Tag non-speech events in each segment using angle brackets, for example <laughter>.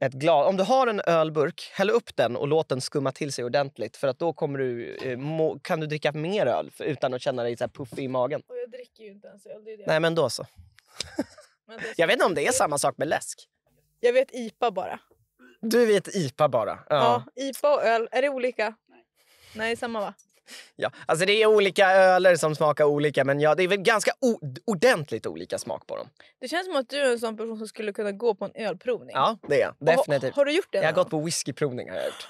ett glas. Om du har en ölburk, häll upp den och låt den skumma till sig ordentligt. För att Då kommer du, eh, må, kan du dricka mer öl utan att känna dig så här puffig i magen. Och jag dricker ju inte ens öl. Det är det. Nej, men då så. <laughs> men jag vet inte om det är samma sak med läsk. Jag vet IPA bara. Du vet IPA bara? Ja. ja IPA och öl, är det olika? Nej, Nej samma va? <laughs> ja, alltså det är olika öler som smakar olika men ja, det är väl ganska ordentligt olika smak på dem. Det känns som att du är en sån person som skulle kunna gå på en ölprovning. Ja, det är jag. Definitivt. Och, har, du gjort det? Jag har gått på whiskyprovning har jag gjort.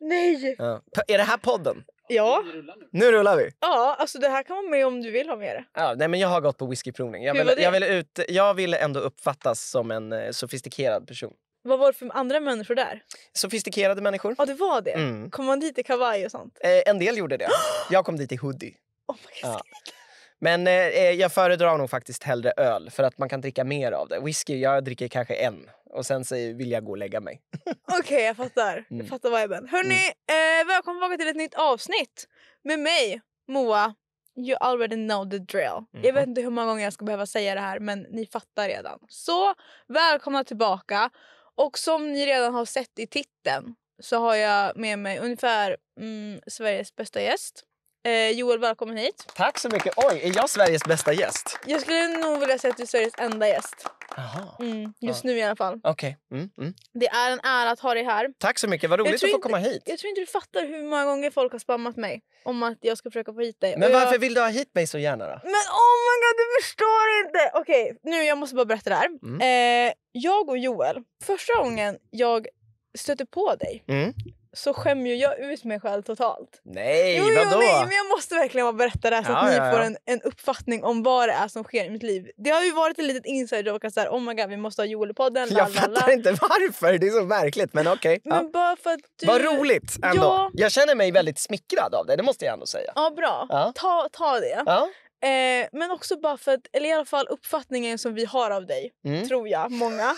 Nej! Ja. Är det här podden? Ja. Nu rullar vi. Ja, alltså det här kan vara med om du vill ha med det. Ja, nej, men jag har gått på whiskyprovning. Jag jag jag vill ändå uppfattas som en eh, sofistikerad person. Vad var det för andra människor där? Sofistikerade människor. Ja, det var det. Mm. Kom man dit i kavaj och sånt? Eh, en del gjorde det. <gasps> Jag kom dit i hoodie. Oh my God. Ja. Men eh, eh, jag föredrar nog faktiskt hellre öl för att man kan dricka mer av det. Whisky, jag dricker kanske en och sen så vill jag gå och lägga mig. <laughs> Okej, okay, jag fattar. Mm. Jag fattar viben. Hörni, mm. eh, välkomna tillbaka till ett nytt avsnitt med mig, Moa. You already know the drill. Mm. Jag vet mhm. inte hur många gånger jag ska behöva säga det här men ni fattar redan. Så välkomna tillbaka. Och som ni redan har sett i titeln så har jag med mig ungefär mm, Sveriges bästa gäst. Eh, Joel, välkommen hit. Tack så mycket. Oj, är jag Sveriges bästa gäst? Jag skulle nog vilja säga att du är Sveriges enda gäst. Aha. Mm, just ah. nu i alla fall. Okay. Mm, mm. Det är en ära att ha dig här. Tack så mycket. Vad roligt att få inte, komma hit. Jag tror inte du fattar hur många gånger folk har spammat mig om att jag ska försöka få hit dig. Men varför jag... vill du ha hit mig så gärna då? Men oh my god, du förstår inte! Okej, okay, nu jag måste bara berätta det här. Mm. Eh, jag och Joel, första gången jag stötte på dig mm så skämmer jag ut mig själv totalt. Nej, jo, vadå? nej, men jag måste verkligen berätta det här så ja, att ni ja, ja. får en, en, uppfattning om vad det är som sker i mitt liv. Det har ju varit en liten insider och så oh my god, vi måste ha Joel-podden. Jag fattar inte varför, det är så märkligt. Men okej. Okay, men bara för att du... Vad roligt ändå. Jag känner mig väldigt smickrad av det, det måste jag ändå säga. Ja, bra. Ta, ta det. Eh, men också bara för att, eller i alla fall uppfattningen som vi har av dig, mm. tror jag, många.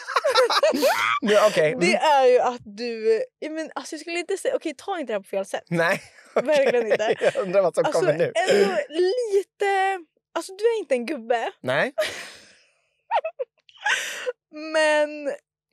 <laughs> ja, okay. Det mm. är ju att du... Men, alltså, jag skulle inte säga, okej okay, ta inte det här på fel sätt. Nej. Okay. <laughs> Verkligen inte. Jag undrar vad som alltså, kommer nu. Alltså, lite... Alltså du är inte en gubbe. Nej. <laughs>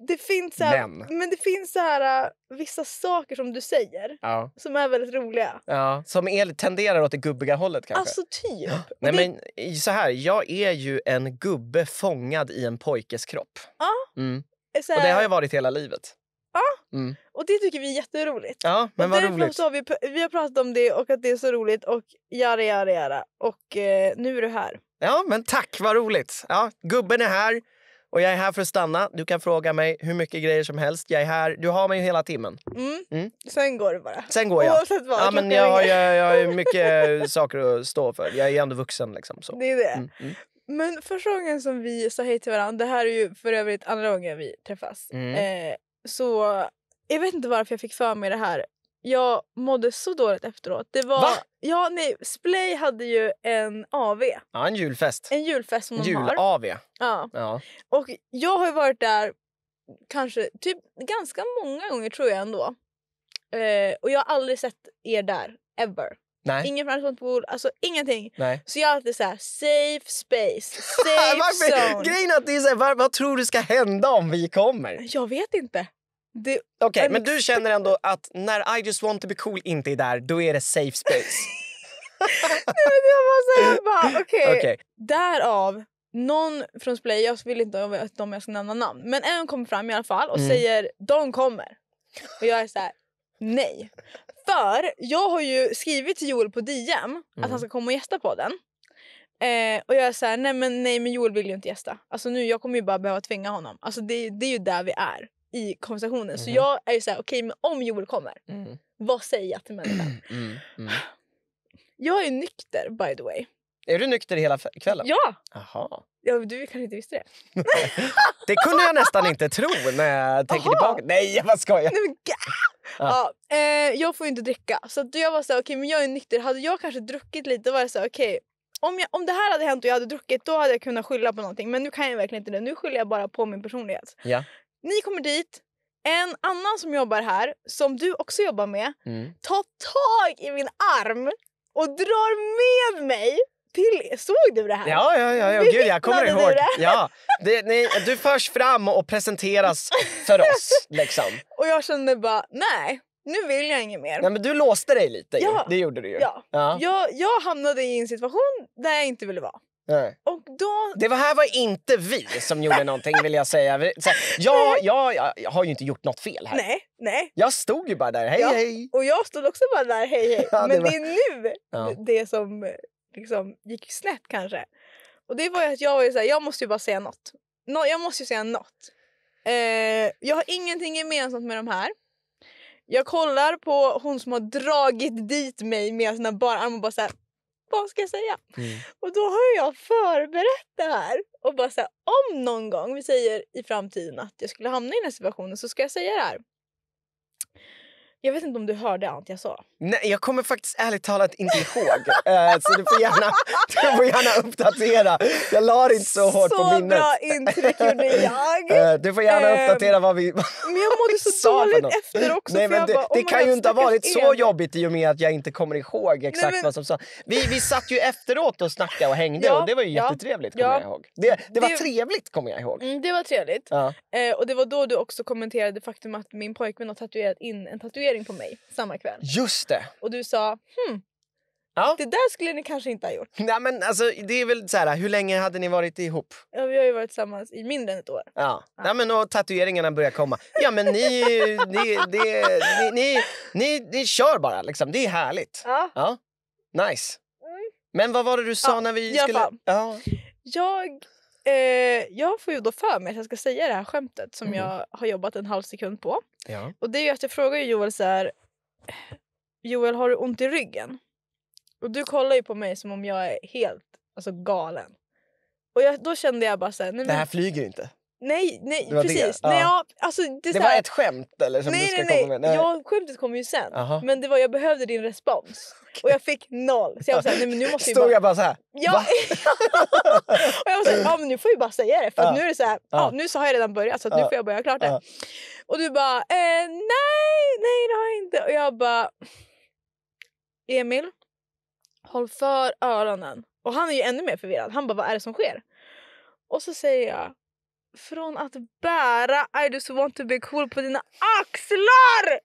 det finns så här, men. men. det finns så här, äh, vissa saker som du säger ja. som är väldigt roliga. Ja, som är, tenderar åt det gubbiga hållet kanske. Alltså typ. Nej, det... men, så här, jag är ju en gubbe fångad i en pojkes kropp. Ja. Mm. Här... Och det har jag varit hela livet. Ja, mm. och det tycker vi är jätteroligt. Ja, men vad roligt. har vi, vi har pratat om det och att det är så roligt och jara jara jara. Och eh, nu är du här. Ja, men tack vad roligt. Ja, gubben är här. Och jag är här för att stanna. Du kan fråga mig hur mycket grejer som helst. Jag är här. Du har mig hela timmen. Mm. Mm. Sen går du bara. Sen går jag. Oavsett vad. Ja, men jag, har, jag, jag har <laughs> mycket eh, saker att stå för. Jag är ändå vuxen. Liksom, så. Det är det. Mm, mm. Men första gången som vi sa hej till varandra, det här är ju för övrigt andra gången vi träffas. Mm. Eh, så jag vet inte varför jag fick för mig det här jag mådde så dåligt efteråt. Det var, Va? Ja, nej, Splay hade ju en AV. Ja, en julfest. En julfest som de har. Jul-AV. Ja. ja. Och jag har ju varit där kanske typ ganska många gånger tror jag ändå. Eh, och jag har aldrig sett er där, ever. Nej. Ingen franskmatbord, alltså ingenting. Nej. Så jag är alltid så här, safe space, <laughs> safe zone. Grejen är att det är så vad, vad tror du ska hända om vi kommer? Jag vet inte. Okej, okay, men du känner ändå att när I just want to be cool inte är där, då är det safe space? <laughs> Nej, men jag bara bara <laughs> okej. Okay. Okay. Därav, någon från Splay, jag vill inte att de jag ska nämna namn, men en kommer fram i alla fall och mm. säger de kommer. Och jag är så här, nej. För jag har ju skrivit till Joel på DM mm. att han mm. ska komma och gästa på den. Eh, och jag är så här, nej men, nej men Joel vill ju inte gästa. Alltså nu, jag kommer ju bara behöva tvinga honom. Alltså det, det är ju där vi är i konversationen. Mm. Så mhm. jag är ju så här, okej, okay, men om Joel kommer, mm. vad säger jag till människan? <clears throat> Mm, mm. Jag är nykter, by the way. Är du nykter hela kvällen? Ja! Aha. ja du kanske inte visste det? <laughs> det kunde jag nästan inte tro när jag tänker tillbaka. Nej, jag bara skojar! Nej, men, ah. ja, eh, jag får ju inte dricka, så jag var så här, okay, men jag är nykter. Hade jag kanske druckit lite, var det så här, okay, om, jag, om det här hade hänt och jag hade druckit då hade jag kunnat skylla på någonting. Men nu kan jag verkligen inte det. Nu skyller jag bara på min personlighet. Ja. Ni kommer dit, en annan som jobbar här, som du också jobbar med, mm. tar tag i min arm och drar med mig till, såg du det här? Ja, ja, ja, ja. gud jag kommer ihåg. Det? Ja. Det, nej, du förs fram och presenteras för oss. Liksom. <laughs> Och jag kände bara, nej, nu vill jag inget mer. Nej, men du låste dig lite. Ja. Det gjorde du ju. Ja. ja. Jag, jag hamnade i en situation där jag inte ville vara. Nej. Och då... Det här var inte vi som gjorde någonting vill jag säga. Så, ja, jag, jag har ju inte gjort något fel här. Nej, nej. Jag stod ju bara där, hej ja. hej. Och jag stod också bara där, hej hej. ja, det Men var... det, är nu ja. det som liksom gick snett kanske. Och det var att jag var ju såhär, jag måste ju bara säga något. No, jag måste ju säga något. Eh, jag har ingenting gemensamt med de här. Jag kollar på hon som har dragit dit mig med sina barnarmar och bara såhär vad ska jag säga? Mm. Och då har jag förberett det här. Och bara så här, om någon gång, vi säger i framtiden att jag skulle hamna i den här situationen så ska jag säga det här. Jag vet inte om du hörde allt jag sa. Nej, jag kommer faktiskt ärligt talat inte ihåg. Eh, så du får, gärna, <laughs> du får gärna uppdatera. Jag la det inte så hårt så på minnet. Så bra intryck gjorde jag. <laughs> Eh, du får gärna ehm, uppdatera vad vi Men jag mådde så <laughs> dåligt efter också. Nej, men det, bara, det kan ju inte ha varit så en... jobbigt i och med att jag inte kommer ihåg exakt Nej, men... vad som sa. Vi, vi satt ju efteråt och snackade och hängde ja, och det var ju jättetrevligt ja, kommer jag ihåg. Det, det var det... trevligt kommer jag ihåg. Mm, det var trevligt. Ja. Eh, och det var då du också kommenterade faktum att min pojkvän har tatuerat in en tatuering på mig samma kväll. Just det. Och du sa hmm, ja. det där skulle ni kanske inte ha gjort. Nej, men alltså, det är väl så här, hur länge hade ni varit ihop? Ja, vi har ju varit tillsammans i mindre än ett år. Ja, ja. Nej, men, och tatueringarna börjar komma. Ja, men ni, <laughs> ni, det, ni, ni, ni, ni, kör bara, liksom. det är härligt. Ja. ja. Nice. Mm. Men vad var det du sa ja, när vi skulle... Ja. Jag eh, jag får ju då för mig att jag ska säga det här skämtet som mm. jag har jobbat en halv sekund på. Ja. Och det är att jag frågar Joel så här, Joel har du ont i ryggen? Och du kollar ju på mig som om jag är helt alltså, galen. Och jag, då kände jag bara så här, men, Det här flyger inte. Nej, nej det precis. Det, nej, ja, alltså, det, det var ett skämt eller? Som nej, du ska nej, komma med. nej. Ja, skämtet kom ju sen. Aha. Men det var, jag behövde din respons. <laughs> Okay. Och jag fick noll. Så jag var så nej, men nu måste Stod jag bara, bara så här? Ja. <laughs> och jag var så ja, men nu får jag bara säga det. För ja. nu är det så ja. ja. nu så har jag redan börjat så nu får jag börja klart det. Och du bara, eh, nej, nej det har jag inte. Och jag bara... Emil, håll för öronen. Och han är ju ännu mer förvirrad. Han bara, vad är det som sker? Och så säger jag, från att bära I just want to be cool på dina axlar!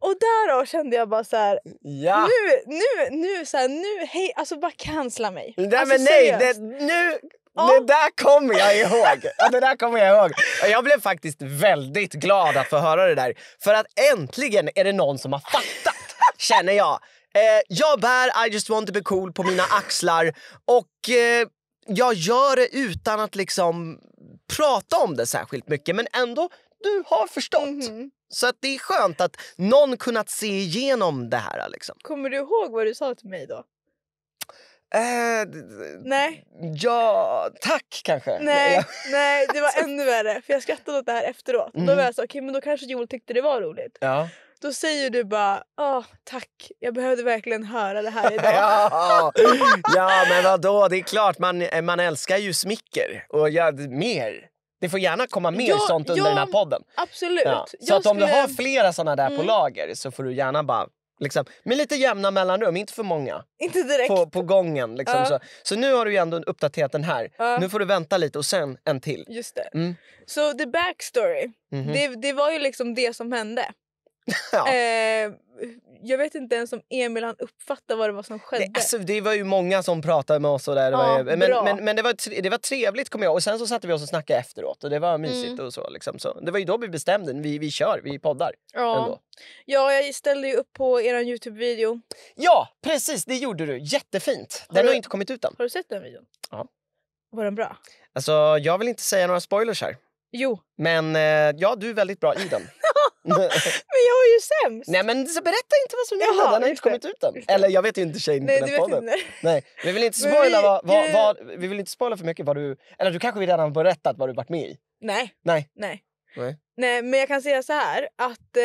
Och därav kände jag bara så här, ja. nu, nu, nu, så här, nu, hej, alltså bara cancella mig. Nej alltså, men nej, det, nu, ja. det där kommer jag ihåg. det där kommer jag ihåg. jag blev faktiskt väldigt glad att få höra det där. För att äntligen är det någon som har fattat, känner jag. Eh, jag bär I just want to be cool på mina axlar och eh, jag gör det utan att liksom prata om det särskilt mycket men ändå, du har förstått. Mm. Så att det är skönt att någon kunnat se igenom det här. Liksom. Kommer du ihåg vad du sa till mig då? Eh, nej. Ja, tack kanske. Nej, <laughs> nej, det var <laughs> ännu värre. För Jag skrattade åt det här efteråt. Mm. Då var mhm. jag så, okay, men då kanske Joel tyckte det var roligt. Ja. Då säger du bara Åh, tack, jag behövde verkligen höra det här idag. <laughs> ja, ja, men vadå? Det är klart, man, eh, man älskar ju smicker. Och jag, mer. Det får gärna komma mer ja, sånt under ja, den här podden. Absolut. Ja. Så att om skulle... du har flera såna där mm. på lager så får du gärna bara Liksom, med lite jämna mellanrum, inte för många. Inte direkt. På, på gången. Liksom, uh. så. så nu har du ändå uppdaterat den här. Uh. Nu får du vänta lite och sen en till. Just det. Mm. Så so the backstory, mm -hmm. det, det var ju liksom det som hände. <laughs> Ja. Eh, jag vet inte ens om Emil han uppfattade vad det var som skedde. Nej, alltså, det var ju många som pratade med oss. Och där. Ja, men, men, men, det, var, det var trevligt kommer jag Och sen så satte vi oss och snackade efteråt och det var mm. mysigt. Mm. och så, liksom. så Det var ju då vi bestämde vi, vi kör, vi poddar. Ja. Ändå. ja, jag ställde ju upp på er Youtube-video. Ja, precis det gjorde du. Jättefint. Har den du, har inte kommit ut än. Har du sett den videon? Ja. Var den bra? Alltså, jag vill inte säga några spoilers här. Jo. Men eh, ja, du är väldigt bra i den. <laughs> <laughs> men jag är ju sämst! Nej men så berätta inte vad som gäller, den har inte, kommit ut än. Eller jag vet ju inte tjejen i på den podden. Nej, vi vill inte <laughs> spoila vi, vad, vad, vad, vi vill inte spoila för mycket vad du... Eller du kanske redan har berättat vad du varit med i? Nej. Nej. Nej. Nej. Nej men jag kan säga så här att eh,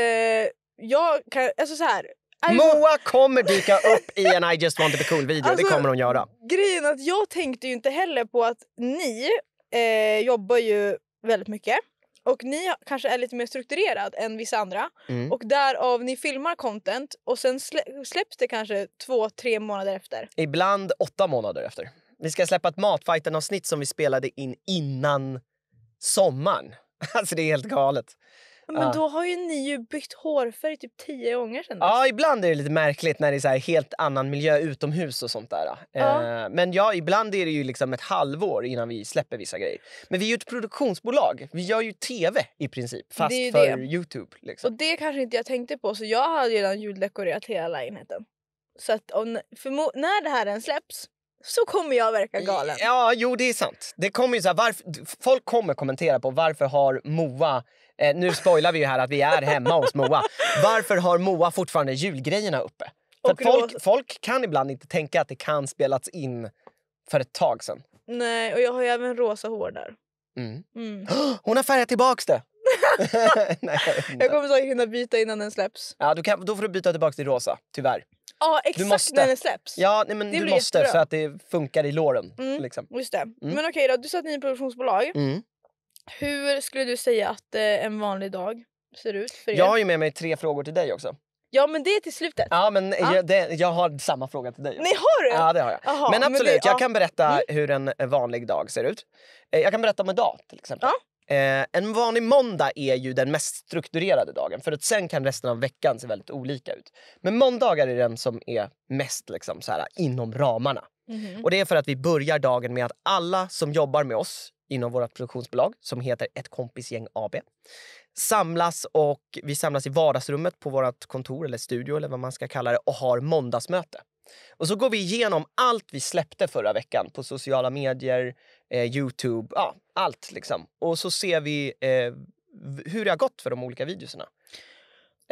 jag kan... Alltså så här. I Moa kommer dyka upp i en I just want to be cool-video. Alltså, det kommer hon göra. Grejen att jag tänkte ju inte heller på att ni eh, jobbar ju väldigt mycket. Och ni kanske är lite mer strukturerad än vissa andra. Mm. Och därav ni filmar content och sen släpps det kanske två, tre månader efter. Ibland åtta månader efter. Vi ska släppa ett Matfighten-avsnitt som vi spelade in innan sommaren. <laughs> Alltså det är helt galet. Men ah. då har ju ni ju bytt hårfärg typ tio gånger sedan. Ja, ibland är det lite märkligt när det är helt annan miljö utomhus och sånt där. Ah. men ja, ibland är det ju liksom ett halvår innan vi släpper vissa grejer. Men vi är ju ett produktionsbolag. Vi gör ju tv i princip, fast för det. Youtube. Liksom. Och det kanske inte jag tänkte på, så jag har redan juldekorerat hela lägenheten. Så att om, när det här än släpps så kommer jag verka galen. Ja, jo det är sant. Det kommer ju så här, varför, folk kommer kommentera på varför har Moa Eh, nu spoilar vi ju här att vi är hemma hos Moa. Varför har Moa fortfarande julgrejerna uppe? För då... folk, folk kan ibland inte tänka att det kan spelats in för ett tag sen. Nej, och jag har ju även rosa hår där. Mm. Mm. <gasps> Hon har färgat tillbaka det! <laughs> <laughs> Nej, jag, jag kommer säkert hinna byta innan den släpps. Ja, du kan, då får du byta tillbaka till rosa, tyvärr. Ja, exakt måste, när den släpps. Ja, nej, men det du måste jättebra. så att det funkar i låren. Mm, liksom. Just det. Mm. Men okej då, du satt i ett produktionsbolag. Mm. Hur skulle du säga att eh, en vanlig dag ser ut för er? Jag har ju med mig tre frågor till dig också. Ja men det är till slutet. Ja men ja. Jag, det, jag har samma fråga till dig. Nej har du? Ja det har jag. Aha, men absolut, men det, ja. jag kan berätta mm. hur en eh, vanlig dag ser ut. Eh, jag kan berätta om en dag till exempel. Ja. Eh, en vanlig måndag är ju den mest strukturerade dagen för att sen kan resten av veckan se väldigt olika ut. Men måndagar är den som är mest liksom så här, inom ramarna. Mm. Och Det är för att vi börjar dagen med att alla som jobbar med oss inom vårt produktionsbolag som heter Ett kompisgäng AB. Samlas och vi samlas i vardagsrummet på vårt kontor eller studio eller vad man ska kalla det och har måndagsmöte. Och så går vi igenom allt vi släppte förra veckan på sociala medier, eh, Youtube, ja, allt liksom. Och så ser vi eh, hur det har gått för de olika videorna.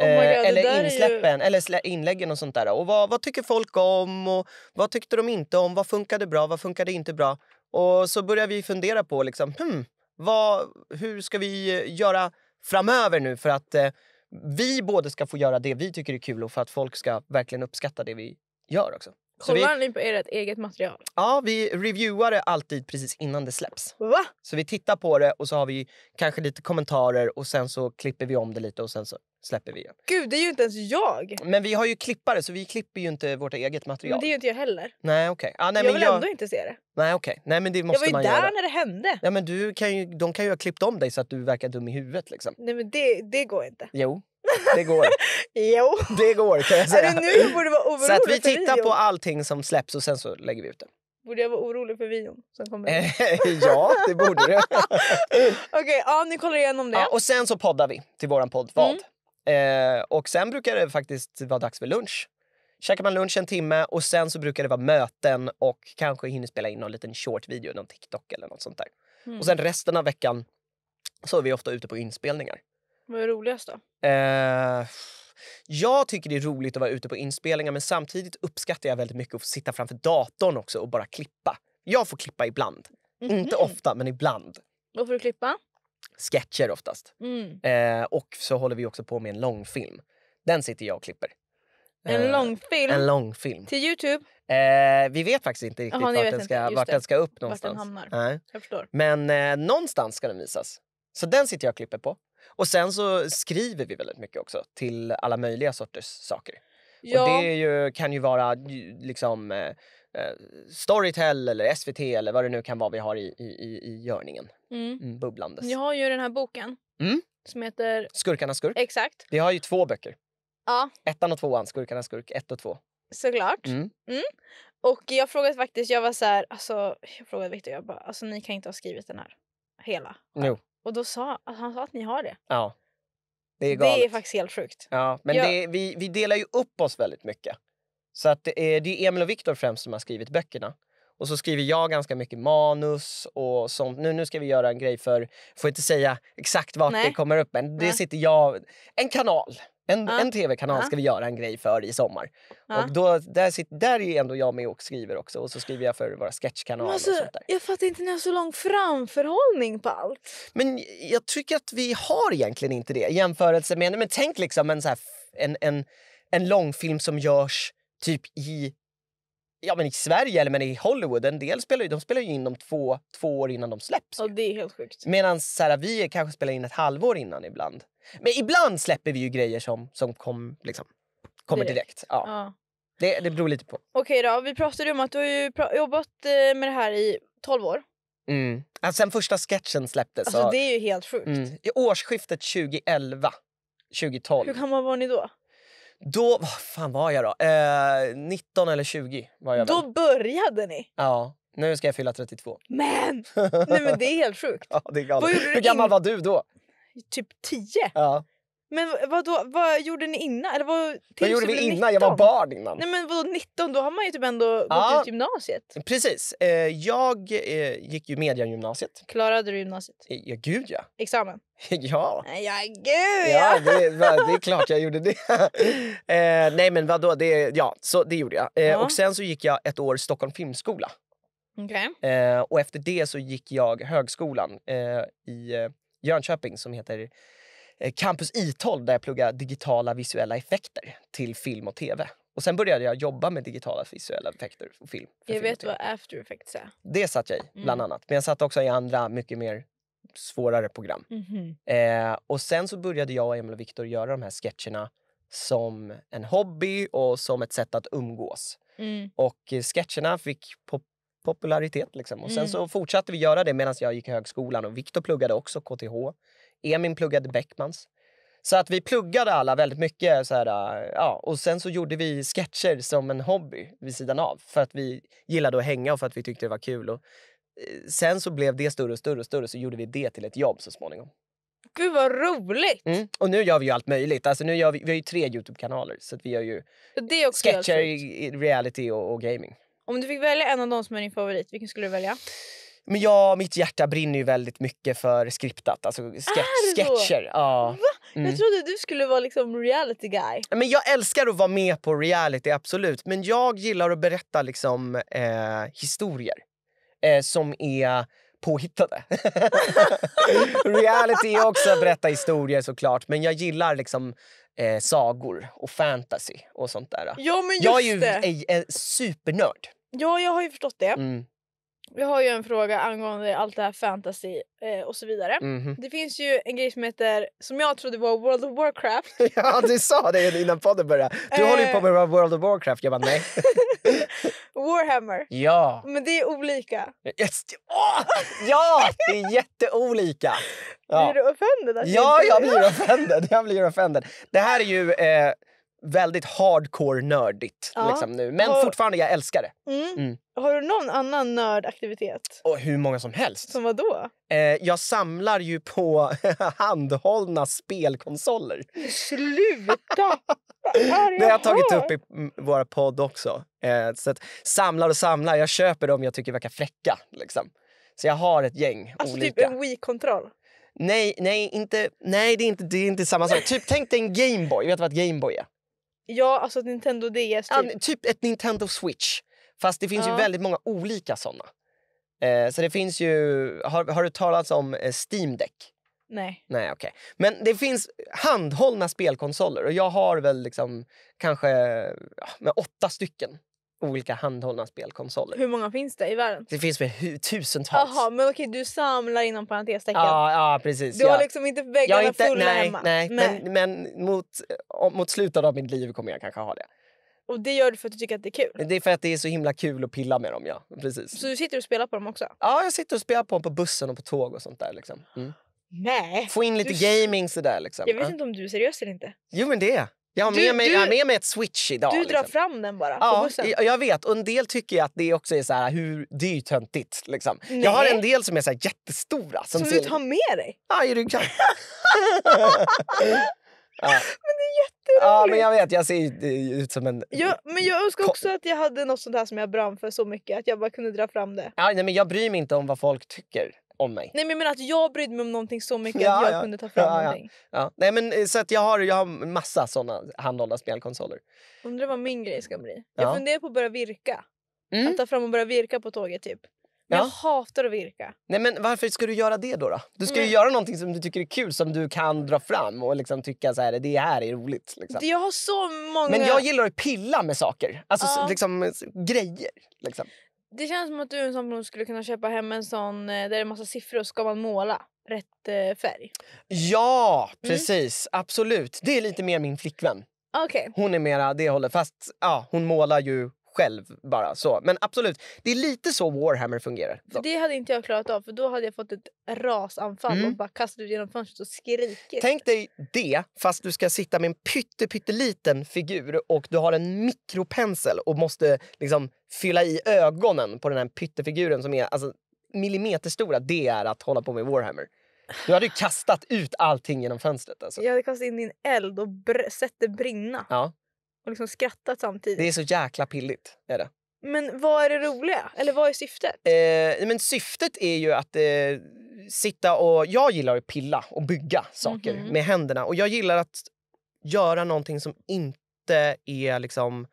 Oh eh, God, eller insläppen, ju... eller inläggen och sånt där. Och vad, vad, tycker folk om? Och vad tyckte de inte om? Vad funkade bra? Vad funkade inte bra? Och så börjar vi fundera på liksom, hmm, vad, hur ska vi eh, göra framöver nu för att eh, vi både ska få göra det vi tycker är kul och för att folk ska verkligen uppskatta det vi gör också. Kollar ni på ert eget material? Ja, vi reviewar det alltid precis innan det släpps. Va? Så vi tittar på det och så har vi kanske lite kommentarer och sen så klipper vi om det lite och sen så släpper vi igen. Gud, det är ju inte ens jag! Men vi har ju klippare så vi klipper ju inte vårt eget material. Men det är ju inte jag heller. Nej, okej. Okay. Ah, nej, jag men vill jag... ändå inte se det. Nej, okej. Okay. Nej, men det måste Jag var ju där göra. när det hände. Ja, men du kan ju, de kan ju ha klippt om dig så att du verkar dum i huvudet liksom. Nej, men det, det går inte. Jo. Det går. <laughs> jo. Det går kan jag säga. Är det nu jag borde vara orolig <laughs> Så att vi tittar video? på allting som släpps och sen så lägger vi ut det. Borde jag vara orolig för videon som kommer? <laughs> ja, det borde du. Okej, okay, ja, ni kollar igenom det. Ja, och sen så poddar vi till vår podd Vad. Mm. Eh, och sen brukar det faktiskt vara dags för lunch. Käkar man lunch en timme och sen så brukar det vara möten och kanske hinner spela in någon liten short video, någon TikTok eller något sånt där. Mm. Och sen mm. resten av veckan så är vi ofta ute på inspelningar. Vad är roligast då? Eh, jag tycker det är roligt att vara ute på inspelningar men samtidigt uppskattar jag väldigt mycket att få sitta framför datorn också och bara klippa. Jag får klippa ibland. Mm -hmm. Inte mhm. ofta, men ibland. Vad får du klippa? sketcher oftast. Mm. Eh, och så håller vi också på med en långfilm. Den sitter jag och klipper. En eh, långfilm? En långfilm. Till Youtube? Eh, vi vet faktiskt inte riktigt Aha, vart, den ska, inte. vart den ska upp någonstans. Men eh, någonstans ska den visas. Så den sitter jag och klipper på. Och sen så skriver vi väldigt mycket också till alla möjliga sorters saker. Ja. Och det ju, kan ju vara liksom eh, Eh, Storytel eller SVT eller vad det nu kan vara vi har i, i, i görningen. Mm. Mm, bubblandes. Jag har ju den här boken mm. som heter... Skurkarnas skurk. Exakt. Vi har ju två böcker. Ja. Ettan och tvåan, Skurkarnas skurk ett och två. Såklart. Mm. mm. Och jag frågade faktiskt, jag var så här, alltså, jag frågade Victor, jag bara, alltså ni kan inte ha skrivit den här hela. No. Och då sa alltså, han sa att ni har det. Ja. Det är, galet. det är faktiskt helt sjukt. Ja, men jag... det, vi, vi delar ju upp oss väldigt mycket. Så att det, är, det är Emil och Viktor främst som har skrivit böckerna. Och så skriver jag ganska mycket manus och sånt. Nu, nu ska vi göra en grej för, får inte säga exakt vart Nej. det kommer upp men det sitter jag, en kanal. En, ja. en tv-kanal ska vi göra en grej för i sommar. Ja. Och då, där, sitter, där är ändå jag med och skriver också. Och så skriver jag för våra sketchkanaler. Alltså, och sånt där. Jag fattar inte, ni har så lång framförhållning på allt. Men jag tycker att vi har egentligen inte det i jämförelse med... Men tänk liksom en, så här, en, en, en långfilm som görs typ i ja, men i Sverige eller men i Hollywood. En del spelar ju, de spelar ju in dem två, två år innan de släpps. Ja, det är helt sjukt. Medan vi kanske spelar in ett halvår innan ibland. Men ibland släpper vi ju grejer som, som kom, liksom, kommer direkt. direkt. Ja. ja. Det, det beror lite på. Okej då, vi pratade om att du har jobbat eh, med det här i 12 år. Mm. Alltså, sen första sketchen släpptes. Alltså, så... det är ju helt sjukt. Mm. I årsskiftet 2011, 2012. Hur gammal var ni då? Då, vad fan var jag då? Eh, 19 eller 20 var jag Då väl. började ni? Ja. Nu ska jag fylla 32. Men! <laughs> Nej, men det är helt sjukt. Ja, det är Hur gammal in- var du då? Typ 10? Ja. Men vad, då, vad gjorde ni innan? Eller vad, vad gjorde vi innan? 19? Jag var barn innan. Nej, men vadå 19? Då har man ju typ ändå ja. gått ut gymnasiet. Precis. Eh, jag eh, gick ju mediegymnasiet. Klarade du gymnasiet? Eh, ja, gud ja. <laughs> Examen? <laughs> ja. Ja, gud ja. ja det, det, är <laughs> klart jag gjorde det. nej, men vadå? Det, ja, så det gjorde jag. Ja. Och sen så gick jag ett år Stockholm Filmskola. Okay. Eh, och efter det så gick jag högskolan eh, i Jönköping som heter Eh, Campus I12 där jag pluggade digitala visuella effekter till film och tv. Och sen började jag jobba med digitala visuella effekter och film. jag film vet vad after effects är. Det satt jag i, mm. bland annat. Men jag satt också i andra, mycket mer svårare program. Mm -hmm. eh, och sen så började jag, och Emil och Viktor göra de här sketcherna som en hobby och som ett sätt att umgås. Mm. Och eh, sketcherna fick pop popularitet. Liksom. Och sen mm. så fortsatte vi göra det medan jag gick i högskolan. Och Viktor pluggade också KTH. Emin pluggade Beckmans. Så att vi pluggade alla väldigt mycket. Så här, ja, och sen så gjorde vi sketcher som en hobby vid sidan av för att vi gillade att hänga och för att vi tyckte det var kul. Och eh, sen så blev det större och större och större så gjorde vi det till ett jobb så småningom. Gud vad roligt! Mm. Och nu gör vi ju allt möjligt. Alltså nu gör vi, vi har ju tre Youtube-kanaler så att vi gör ju sketcher, reality och, och gaming. Om du fick välja en av dem som är din favorit, vilken skulle du välja? Men jag, mitt hjärta brinner ju väldigt mycket för skriptat, alltså sketch, sketcher. Ja. Mm. Jag trodde du skulle vara liksom reality guy. Men jag älskar att vara med på reality, absolut. Men jag gillar att berätta liksom, eh, historier eh, som är påhittade. <laughs> reality är också att berätta historier såklart, men jag gillar liksom eh, sagor och fantasy och sånt där. Ja, men just jag är ju en supernörd. Ja, jag har ju förstått det. Mm. Vi har ju en fråga angående allt det här fantasy eh, och så vidare. Mm. Det finns ju en grej som heter, som jag trodde var World of Warcraft. <laughs> ja, du sa det innan podden började. Du håller ju på med eh. World of Warcraft. Jag bara nej. <laughs> Warhammer. Ja. Men det är olika. Yes. Oh! Ja, det är jätteolika. Ja. Blir du offended? Alltså, ja, jag blir offended. jag blir offended. Det här är ju... Eh, väldigt hardcore nördigt ja. liksom, nu. Men har... fortfarande, jag älskar det. Mm. Mm. Har du någon annan nördaktivitet? Och hur många som helst. Som vadå? Eh, jag samlar ju på <laughs> handhållna spelkonsoler. Sluta! <laughs> det har jag, tagit upp i våra podd också. Eh, så att, samlar och samlar. Jag köper dem jag tycker verkar fräcka. Liksom. Så jag har ett gäng alltså, typ olika. Typ en Wii-kontroll? Nej, nej, inte, nej det, är inte, det är inte samma sak. Typ, tänk dig en Gameboy. Vet du vad Gameboy är? Ja, alltså Nintendo DS. Typ, ja, typ ett Nintendo Switch. Fast det finns ja. ju väldigt många olika såna. Eh, så det finns ju... Har, har du talat om eh, Steam Deck? Nej. Nej, okej. Okay. Men det finns handhållna spelkonsoler och jag har väl liksom kanske ja, åtta stycken olika handhållna spelkonsoler. Hur många finns det i världen? Det finns väl tusentals. Jaha, men okej, du samlar inom parentestecken. Ja, ja precis. Du ja. har liksom inte väggarna fulla hemma. Nej, nej. men, men mot, eh, mot slutet av mitt liv kommer jag kanske ha det. Och det gör du för att du tycker att det är kul? Det är för att det är så himla kul att pilla med dem, ja. Precis. Så du sitter och spelar på dem också? Ja, jag sitter och spelar på dem på bussen och på tåg och sånt där. Liksom. Mm. Nej! Få in lite du... gaming sådär liksom. Jag vet ja. inte om du är seriös eller inte. Jo, men det är jag har, du, med mig, du, jag har med mig ett switch idag. Du drar liksom. fram den bara ja, på Jag vet. Och en del tycker att det också är så här, hur, det töntigt. Liksom. Jag har en del som är så här jättestora. Som, som du tar med dig? Ja, i ryggen. <laughs> <laughs> Ja. Men det är jätteroligt! Ja, men jag vet, jag ser ut som en... Jag, men jag önskar också att jag hade något sånt här som jag brann för så mycket. Att jag bara kunde dra fram det. Ja, nej, men jag bryr mig inte om vad folk tycker om mig. Nej, men, men att jag brydde mig om någonting så mycket ja, att jag ja. kunde ta fram ja, någonting. Ja. Nej, men, eh, så att jag, har, jag har massa såna handhållna spelkonsoler. Undrar vad min grej ska bli. Jag funderar på att börja virka. Mm. Att ta fram och börja virka på tåget typ. Men jag hatar att virka. Nej, men varför ska du göra det då? då? Du ska ju göra någonting som du tycker är kul som du kan dra fram och liksom tycka så här, det här är roligt. Liksom. Jag har så många... Men jag gillar att pilla med saker. Alltså liksom, grejer. Liksom. Det känns som att du är en sån person skulle kunna köpa hem en sån eh, där det är massa siffror och ska man måla rätt eh, färg. Ja, mm. precis. Mm. Absolut. Det är lite mer min flickvän. Okay. Hon är mera det hållet. Fast ja, hon målar ju själv bara. Så. Men absolut, det är lite så Warhammer fungerar. Så. Det hade inte jag klarat av för då hade jag fått ett rasanfall mm. och bara kastat ut genom fönstret och skrikit. Tänk dig det fast du ska sitta med en pytte, pytteliten figur och du har en mikropensel och måste liksom fylla i ögonen på den här pyttefiguren som är alltså, millimeterstora. Det är att hålla på med Warhammer. Du hade ju kastat ut allting genom fönstret. Alltså. Jag hade kastat in i eld och sett det brinna. Ja och liksom skrattat samtidigt. Det är så jäkla pilligt. Är det. Men vad är det roliga? Eller vad är syftet? Eh, men syftet är ju att eh, sitta och... Jag gillar att pilla och bygga saker mm -hmm. med händerna. Och jag gillar att göra någonting som inte är liksom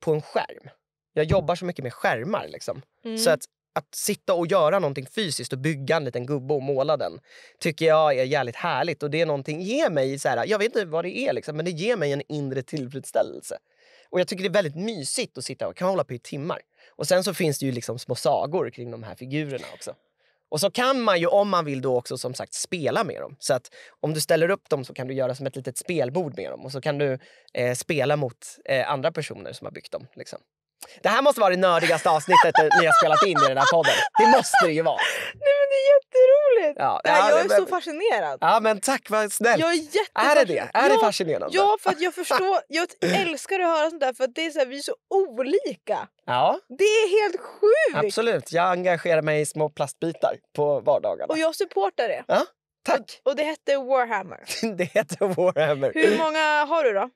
på en skärm. Jag jobbar så mycket med skärmar. Liksom. Mm. Så att att sitta och göra någonting fysiskt och bygga en liten gubbe och måla den tycker jag är jävligt härligt. Och det är någonting, ger mig, så här, jag vet inte vad det är, liksom, men det ger mig en inre tillfredsställelse. Och jag tycker det är väldigt mysigt att sitta och kan hålla på i timmar. Och sen så finns det ju liksom små sagor kring de här figurerna också. Och så kan man ju om man vill då också som sagt spela med dem. Så att om du ställer upp dem så kan du göra som ett litet spelbord med dem och så kan du eh, spela mot eh, andra personer som har byggt dem. Liksom. Det här måste vara det nördigaste avsnittet ni har spelat in i den här podden. Det måste det ju vara. Nej men det är jätteroligt! Ja, ja, jag är men, så fascinerad. Ja men tack, vad snällt. Jag är, är det det? Är ja, det fascinerande? Ja, för att jag förstår. <laughs> Jag älskar att höra sånt där för att det är så här, vi är så olika. Ja. Det är helt sjukt! Absolut. Jag engagerar mig i små plastbitar på vardagarna. Och jag supportar det. Ja. Tack! Och, och det hette Warhammer. <laughs> det hette Warhammer. Hur många har du då?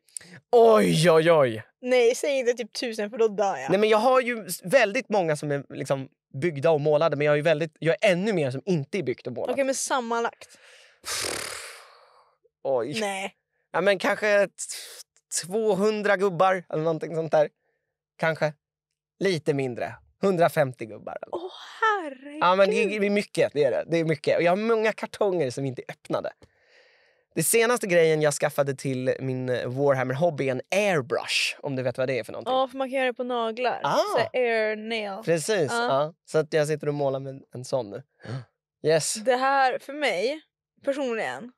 Oj, oj, oj! Nej, säg inte typ tusen för då dör jag. Nej, men jag har ju väldigt många som är liksom byggda och målade men jag har ju väldigt, jag är ännu mer som inte är byggt och målat. Okej, men sammanlagt? <sighs> oj. Nej. Ja, men kanske 200 gubbar eller någonting sånt där. Kanske. Lite mindre. 150 gubbar. Eller. Oh, herregud. Ja, men det är mycket. Det är, det. det är mycket. Och jag har många kartonger som inte är öppnade. Det senaste grejen jag skaffade till min eh, Warhammer-hobby är en airbrush. Om du vet vad det är för någonting. Ja, för man kan göra det på naglar. Ah. Så air nail. Precis. Ah. Ja. Så att jag sitter och målar med en sån nu. <gasps> Yes. Det här, för mig personligen,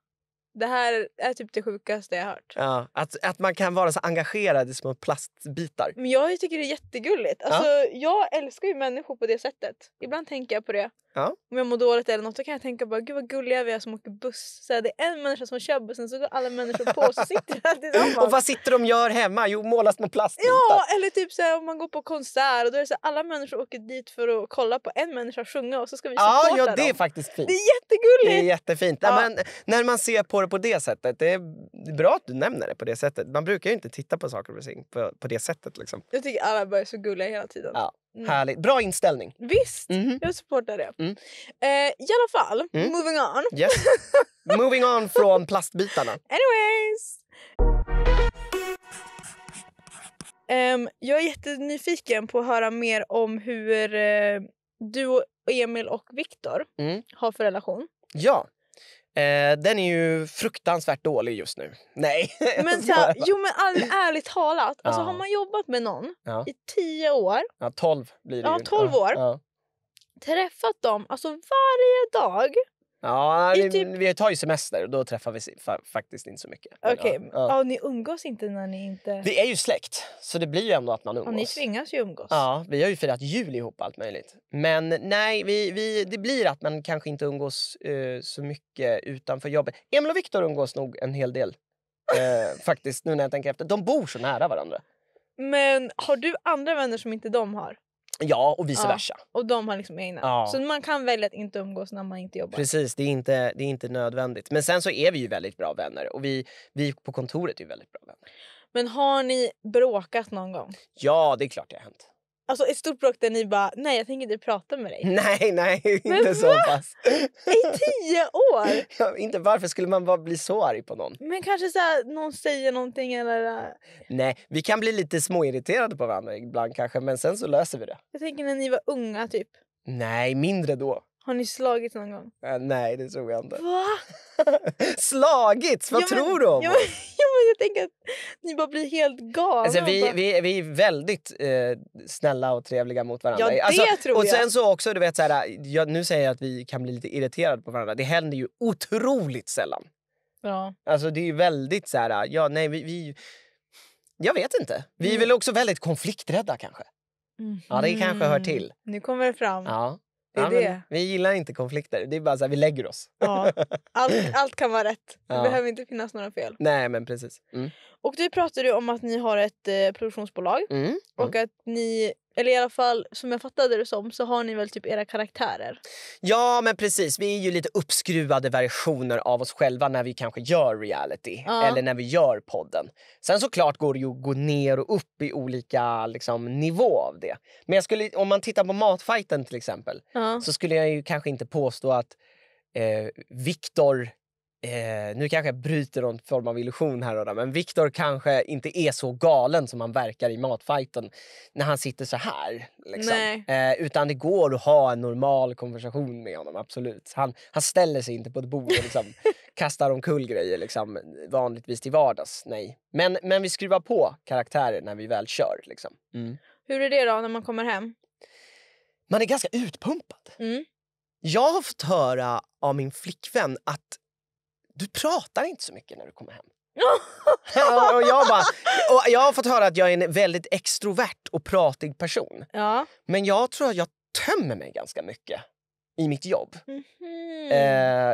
det här är typ det sjukaste jag har hört. Ja, att, att man kan vara så engagerad i små plastbitar. Men jag tycker det är jättegulligt. Alltså, ja. Jag älskar ju människor på det sättet. Ibland tänker jag på det. Ja. Om jag mår dåligt eller något då kan jag tänka bara gud vad gulliga vi är som åker buss. Så här, det är en människa som kör bussen så går alla människor på och så sitter de tillsammans. Och vad sitter de gör hemma? Jo målar små plastbitar. Ja eller typ så här, om man går på konsert och då är så här, alla människor åker dit för att kolla på en människa sjunga och så ska vi supporta ja, ja, det är dem. faktiskt fint. Det är jättegulligt. Det är jättefint. Ja. När, man, när man ser på det på det sättet. Det är bra att du nämner det på det sättet. Man brukar ju inte titta på saker och ting på, på det sättet liksom. Jag tycker alla bara är så gulliga hela tiden. Ja. Mm. Härligt. Bra inställning. Visst, mm -hmm. jag supportar det. Mm. Eh, I alla fall, mm. moving on. Yes. <laughs> moving on från plastbitarna. Anyways! Um, jag är jättenyfiken på att höra mer om hur uh, du, Emil och Viktor mm. har för relation. Ja. Eh, den är ju fruktansvärt dålig just nu. <laughs> Nej. Men <laughs> så här, jo men all, ärligt talat, <laughs> alltså, ja. har man jobbat med någon ja. i tio år. Ja, tolv blir det Ja, tolv år. Träffat dem alltså varje dag Ja, det, typ... vi tar ju semester och då träffar vi fa faktiskt inte så mycket. Okej, okay. ja, ja. ja, ni umgås inte när ni inte... Vi är ju släkt, så det blir ju ändå att man umgås. Och ni tvingas ju umgås. Ja, vi har ju firat jul ihop allt möjligt. Men nej, vi, vi, det blir att man kanske inte umgås uh, så mycket utanför jobbet. Emil och Viktor umgås nog en hel del uh, <laughs> faktiskt, nu när jag tänker efter. De bor så nära varandra. Men har du andra vänner som inte de har? Ja, och vice ja. versa. Och de har liksom egna. Ja. Så man kan välja att inte umgås när man inte jobbar. Precis, det är inte, det är inte nödvändigt. Men sen så är vi ju väldigt bra vänner och vi, vi på kontoret är väldigt bra vänner. Men har ni bråkat någon gång? Ja, det är klart det har hänt. Alltså ett stort bråk där ni bara, nej jag tänker inte prata med dig. Nej, nej, <laughs> inte så pass. I tio år? <laughs> Ja, inte varför skulle man bara bli så arg på någon? Men kanske så här, någon säger någonting eller... Äh, nej, vi kan bli lite småirriterade på varandra ibland kanske, men sen så löser vi det. Jag tänker när ni var unga typ. Nej, mindre då. Har ni slagits någon gång? Äh, nej, det tror jag inte. Va? <laughs> slagits? Vad ja, men, tror du om ja, men, <laughs> ja, men Jag tänker att ni bara blir helt galna. Alltså, vi, vi, vi är väldigt eh, snälla och trevliga mot varandra. Ja, alltså, tror och jag. sen så också, du vet, så här, jag, nu säger jag att vi kan bli lite irriterade på varandra. Det händer ju otroligt sällan. Ja. Alltså det är väldigt så här, ja nej vi, vi jag vet inte. Vi är mm. väl också väldigt konflikträdda kanske. Mm. Ja, det kanske hör mm. till. Nu kommer det fram. Ja. Det är ja, det. Vi gillar inte konflikter. Det är bara så här, vi lägger oss. Ja. <laughs> Allt, allt kan vara rätt. Det behöver inte finnas några fel. Nej, men precis. Mm. Och du pratade om att ni har ett eh, produktionsbolag mm. och mm. att ni eller i alla fall som jag fattade det som, så har ni väl typ era karaktärer? Ja, men precis. Vi är ju lite uppskruvade versioner av oss själva när vi kanske gör reality ja. eller när vi gör podden. Sen såklart går det ju att gå ner och upp i olika liksom, nivå av det. Men jag skulle, om man tittar på Matfighten till exempel ja. så skulle jag ju kanske inte påstå att eh, Viktor Eh, nu kanske jag bryter någon form av illusion här, och där, men Viktor kanske inte är så galen som han verkar i Matfajten när han sitter så här. Liksom. Eh, utan det går att ha en normal konversation med honom, absolut. Han, han ställer sig inte på ett bord och liksom <laughs> kastar omkull grejer liksom, vanligtvis till vardags. Nej. Men, men vi skruvar på karaktärer när vi väl kör. Liksom. Mm. Hur är det då när man kommer hem? Man är ganska utpumpad. Mm. Jag har fått höra av min flickvän att du pratar inte så mycket när du kommer hem. <laughs> och jag, bara, och jag har fått höra att jag är en väldigt extrovert och pratig person. Ja. Men jag tror att jag tömmer mig ganska mycket i mitt jobb. Mm -hmm.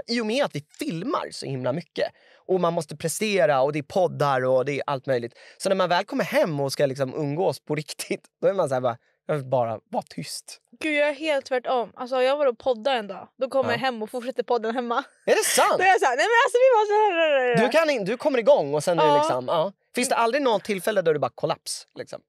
eh, I och med att vi filmar så himla mycket och man måste prestera och det är poddar och det är allt möjligt. Så när man väl kommer hem och ska liksom umgås på riktigt, <laughs> då är man så här bara, jag vill bara vara tyst. Gud, jag är helt tvärtom. Alltså, jag var och poddade en dag. Då kommer ja. jag hem och fortsätter podden hemma. Är det sant? <laughs> Då är jag så här, nej men alltså vi måste... Du, kan in, du kommer igång och sen ja. är det liksom... Ja. Finns det aldrig något tillfälle då du bara kollaps? Liksom?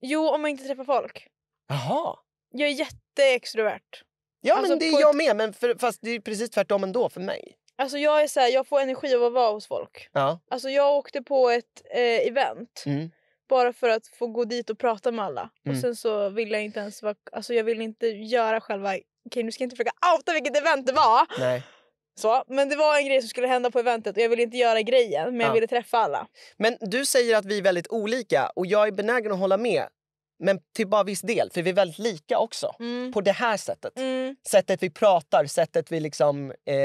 Jo, om man inte träffar folk. Jaha. Jag är jätteextrovert. Ja, alltså, men det är jag med. Men för, fast det är precis tvärtom ändå för mig. Alltså jag är så här, jag får energi av att vara hos folk. Ja. Alltså jag åkte på ett eh, event. Mm bara för att få gå dit och prata med alla. Mm. Och sen så ville jag inte ens vara, alltså jag ville inte göra själva, okej okay, nu ska jag inte försöka outa vilket event det var. Nej. Så, men det var en grej som skulle hända på eventet och jag ville inte göra grejen men ja. jag ville träffa alla. Men du säger att vi är väldigt olika och jag är benägen att hålla med. Men till bara viss del, för vi är väldigt lika också. Mm. På det här sättet. Mm. Sättet vi pratar, sättet vi liksom eh,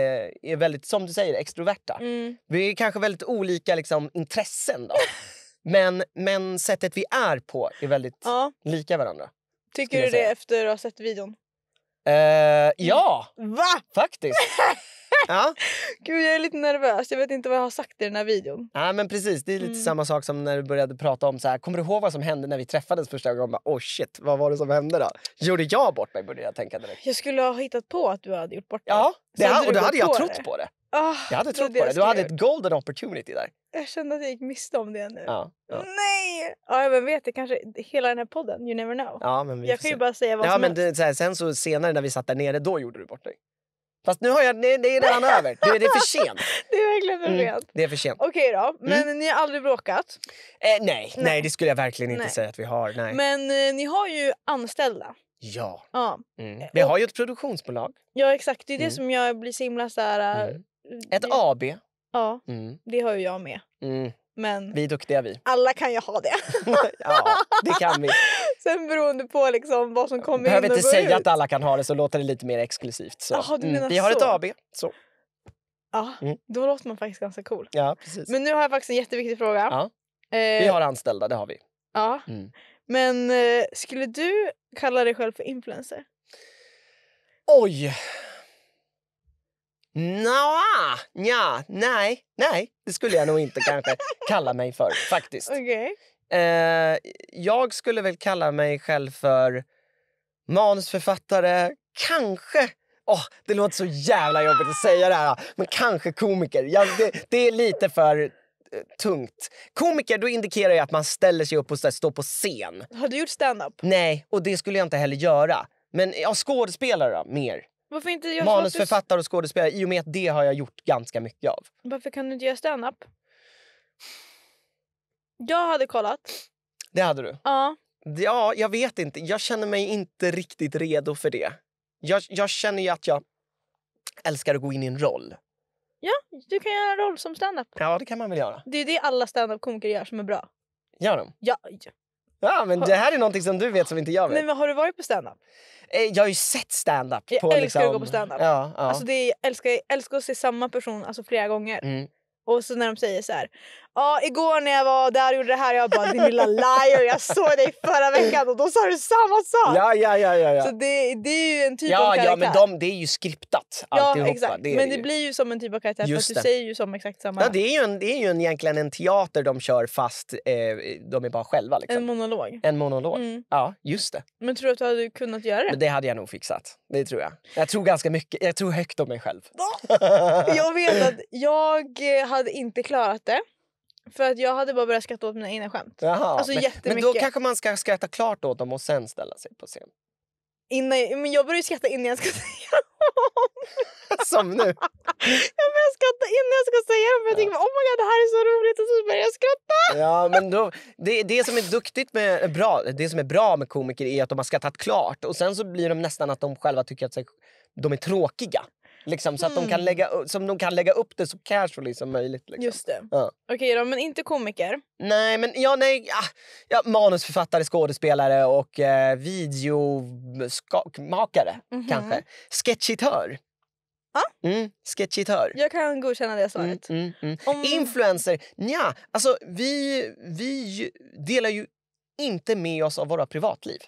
är väldigt, som du säger, extroverta. Mm. Vi är kanske väldigt olika liksom, intressen då. <laughs> Men, men sättet vi är på är väldigt ja. lika varandra. Tycker du det efter att ha sett videon? Uh, ja, Va? faktiskt. <laughs> <laughs> Ja. Gud, jag är lite nervös. Jag vet inte vad jag har sagt i den här videon. Ja, men precis. Det är lite mm. samma sak som när du började prata om så här, kommer du ihåg vad som hände när vi träffades första gången? Bara, oh shit, vad var det som hände då? Gjorde jag bort mig? Började jag tänka direkt. Jag skulle ha hittat på att du hade gjort bort dig. Ja, det hade, och då hade jag trott det. på det. Oh, jag hade trott det på det. Du hade ett golden opportunity där. Jag kände att jag gick miste om det nu. Ja, ja. Nej! Ja, men vet det kanske hela den här podden, you never know. Ja, men vi jag kan ju bara säga vad ja, som men helst. Det, så här, sen så senare när vi satt där nere, då gjorde du bort dig. Fast nu har jag, det, det är redan <laughs> över. Det, det är för sent. Det är verkligen för mm, sent. Mm, det är för sent. Okej då, mm. men mm. ni har aldrig bråkat? Eh, nej, nej, det skulle jag verkligen inte nej. säga att vi har. Nej. Men eh, ni har ju anställda. Ja. ja. Mm. Eh, vi har ju ett produktionsbolag. Ja, exakt. Det är det mm. som jag blir så himla så här, eh, Ett AB. Ja, det har ju jag med. Men vi är duktiga vi. Alla kan ju ha det. <laughs> ja, det kan vi. <laughs> Sen beroende på liksom vad som kommer Behöver in och går ut. behöver inte säga att alla kan ha det så låter det lite mer exklusivt. Så. Aha, du mm. menar mm. Vi har så. ett AB. Så. Ja, mm. då låter man faktiskt ganska cool. Ja, precis. Men nu har jag faktiskt en jätteviktig fråga. Ja. Eh, vi har anställda, det har vi. Ja. Mm. Men eh, skulle du kalla dig själv för influencer? Oj! Nja, nja, nej, nej, det skulle jag nog inte kanske kalla mig för faktiskt. <laughs> Okay. Eh, jag skulle väl kalla mig själv för manusförfattare, kanske Oh, det låter så jävla jobbigt att säga det här, men kanske komiker. Ja, det, det, är lite för eh, tungt. Komiker då indikerar ju att man ställer sig upp och står på scen. Har du gjort stand-up? Nej, och det skulle jag inte heller göra. Men ja, skådespelare då, mer. Varför inte göra Manusförfattare och skådespelare, i och med att det har jag gjort ganska mycket av. Varför kan du inte göra standup? Jag hade kollat. Det hade du? Ja. Ja, jag vet inte. Jag känner mig inte riktigt redo för det. Jag, jag känner ju att jag älskar att gå in i en roll. Ja, du kan göra en roll som standup. Ja, det kan man väl göra. Det är det alla standup komiker gör som är bra. Gör de? ja. Ja, men det här är någonting som du vet som inte jag vet. Nej, men har du varit på standup? Eh, jag har ju sett standup. Jag på, älskar liksom... att gå liksom- på standup. Ja, ja. Alltså, jag, älskar, jag älskar att se samma person alltså, flera gånger. Mm. Och så när de säger så här, Ja, igår när jag var där och gjorde det här, jag bara din lilla liar, jag såg dig förra veckan och då sa du samma sak. Ja, ja, ja, ja, ja. Så det, det är ju en typ ja, av karaktär. Ja, men de, det är ju skriptat alltihopa. Ja, exakt. Det men det, det blir ju som en typ av karaktär Just för att du det. säger ju som exakt samma. Ja, det är ju, en, det är ju en, egentligen en teater de kör fast eh, de är bara själva. Liksom. En monolog. En monolog. Mm. Ja, just det. Men tror du att du hade kunnat göra det? Men det hade jag nog fixat. Det tror jag. Jag tror ganska mycket. Jag tror högt om mig själv. jag vet att jag eh, hade inte klarat det. För att jag hade bara börjat skratta åt mina egna skämt. Jaha, alltså, men, jättemycket. men då kanske man ska skratta klart åt dem och sen ställa sig på scen. Innan, men <laughs> <laughs> jag började skratta innan jag ska säga dem. Som nu? Jag börjar skratta innan jag ska säga dem. jag ja. tänkte oh my God, det här är så roligt och så började jag skratta. Ja, men då, det, det som är duktigt med, eh, bra, det som är bra med komiker är att de har skrattat klart och sen så blir de nästan att de själva tycker att de är tråkiga. Liksom, så att de, kan mm. lägga, som de kan lägga upp det så casually som möjligt. Liksom. Just det. Ja. Okej då, men inte komiker? Nej, men ja, nej, ja, ah, ja, manusförfattare, skådespelare och eh, videomakare mm -hmm. kanske. Sketchitör. Ja. Mm, sketchitör. Jag kan godkänna det mm, svaret. Mm, mm, Om... Influencer? Nja, alltså vi, vi delar ju inte med oss av våra privatliv.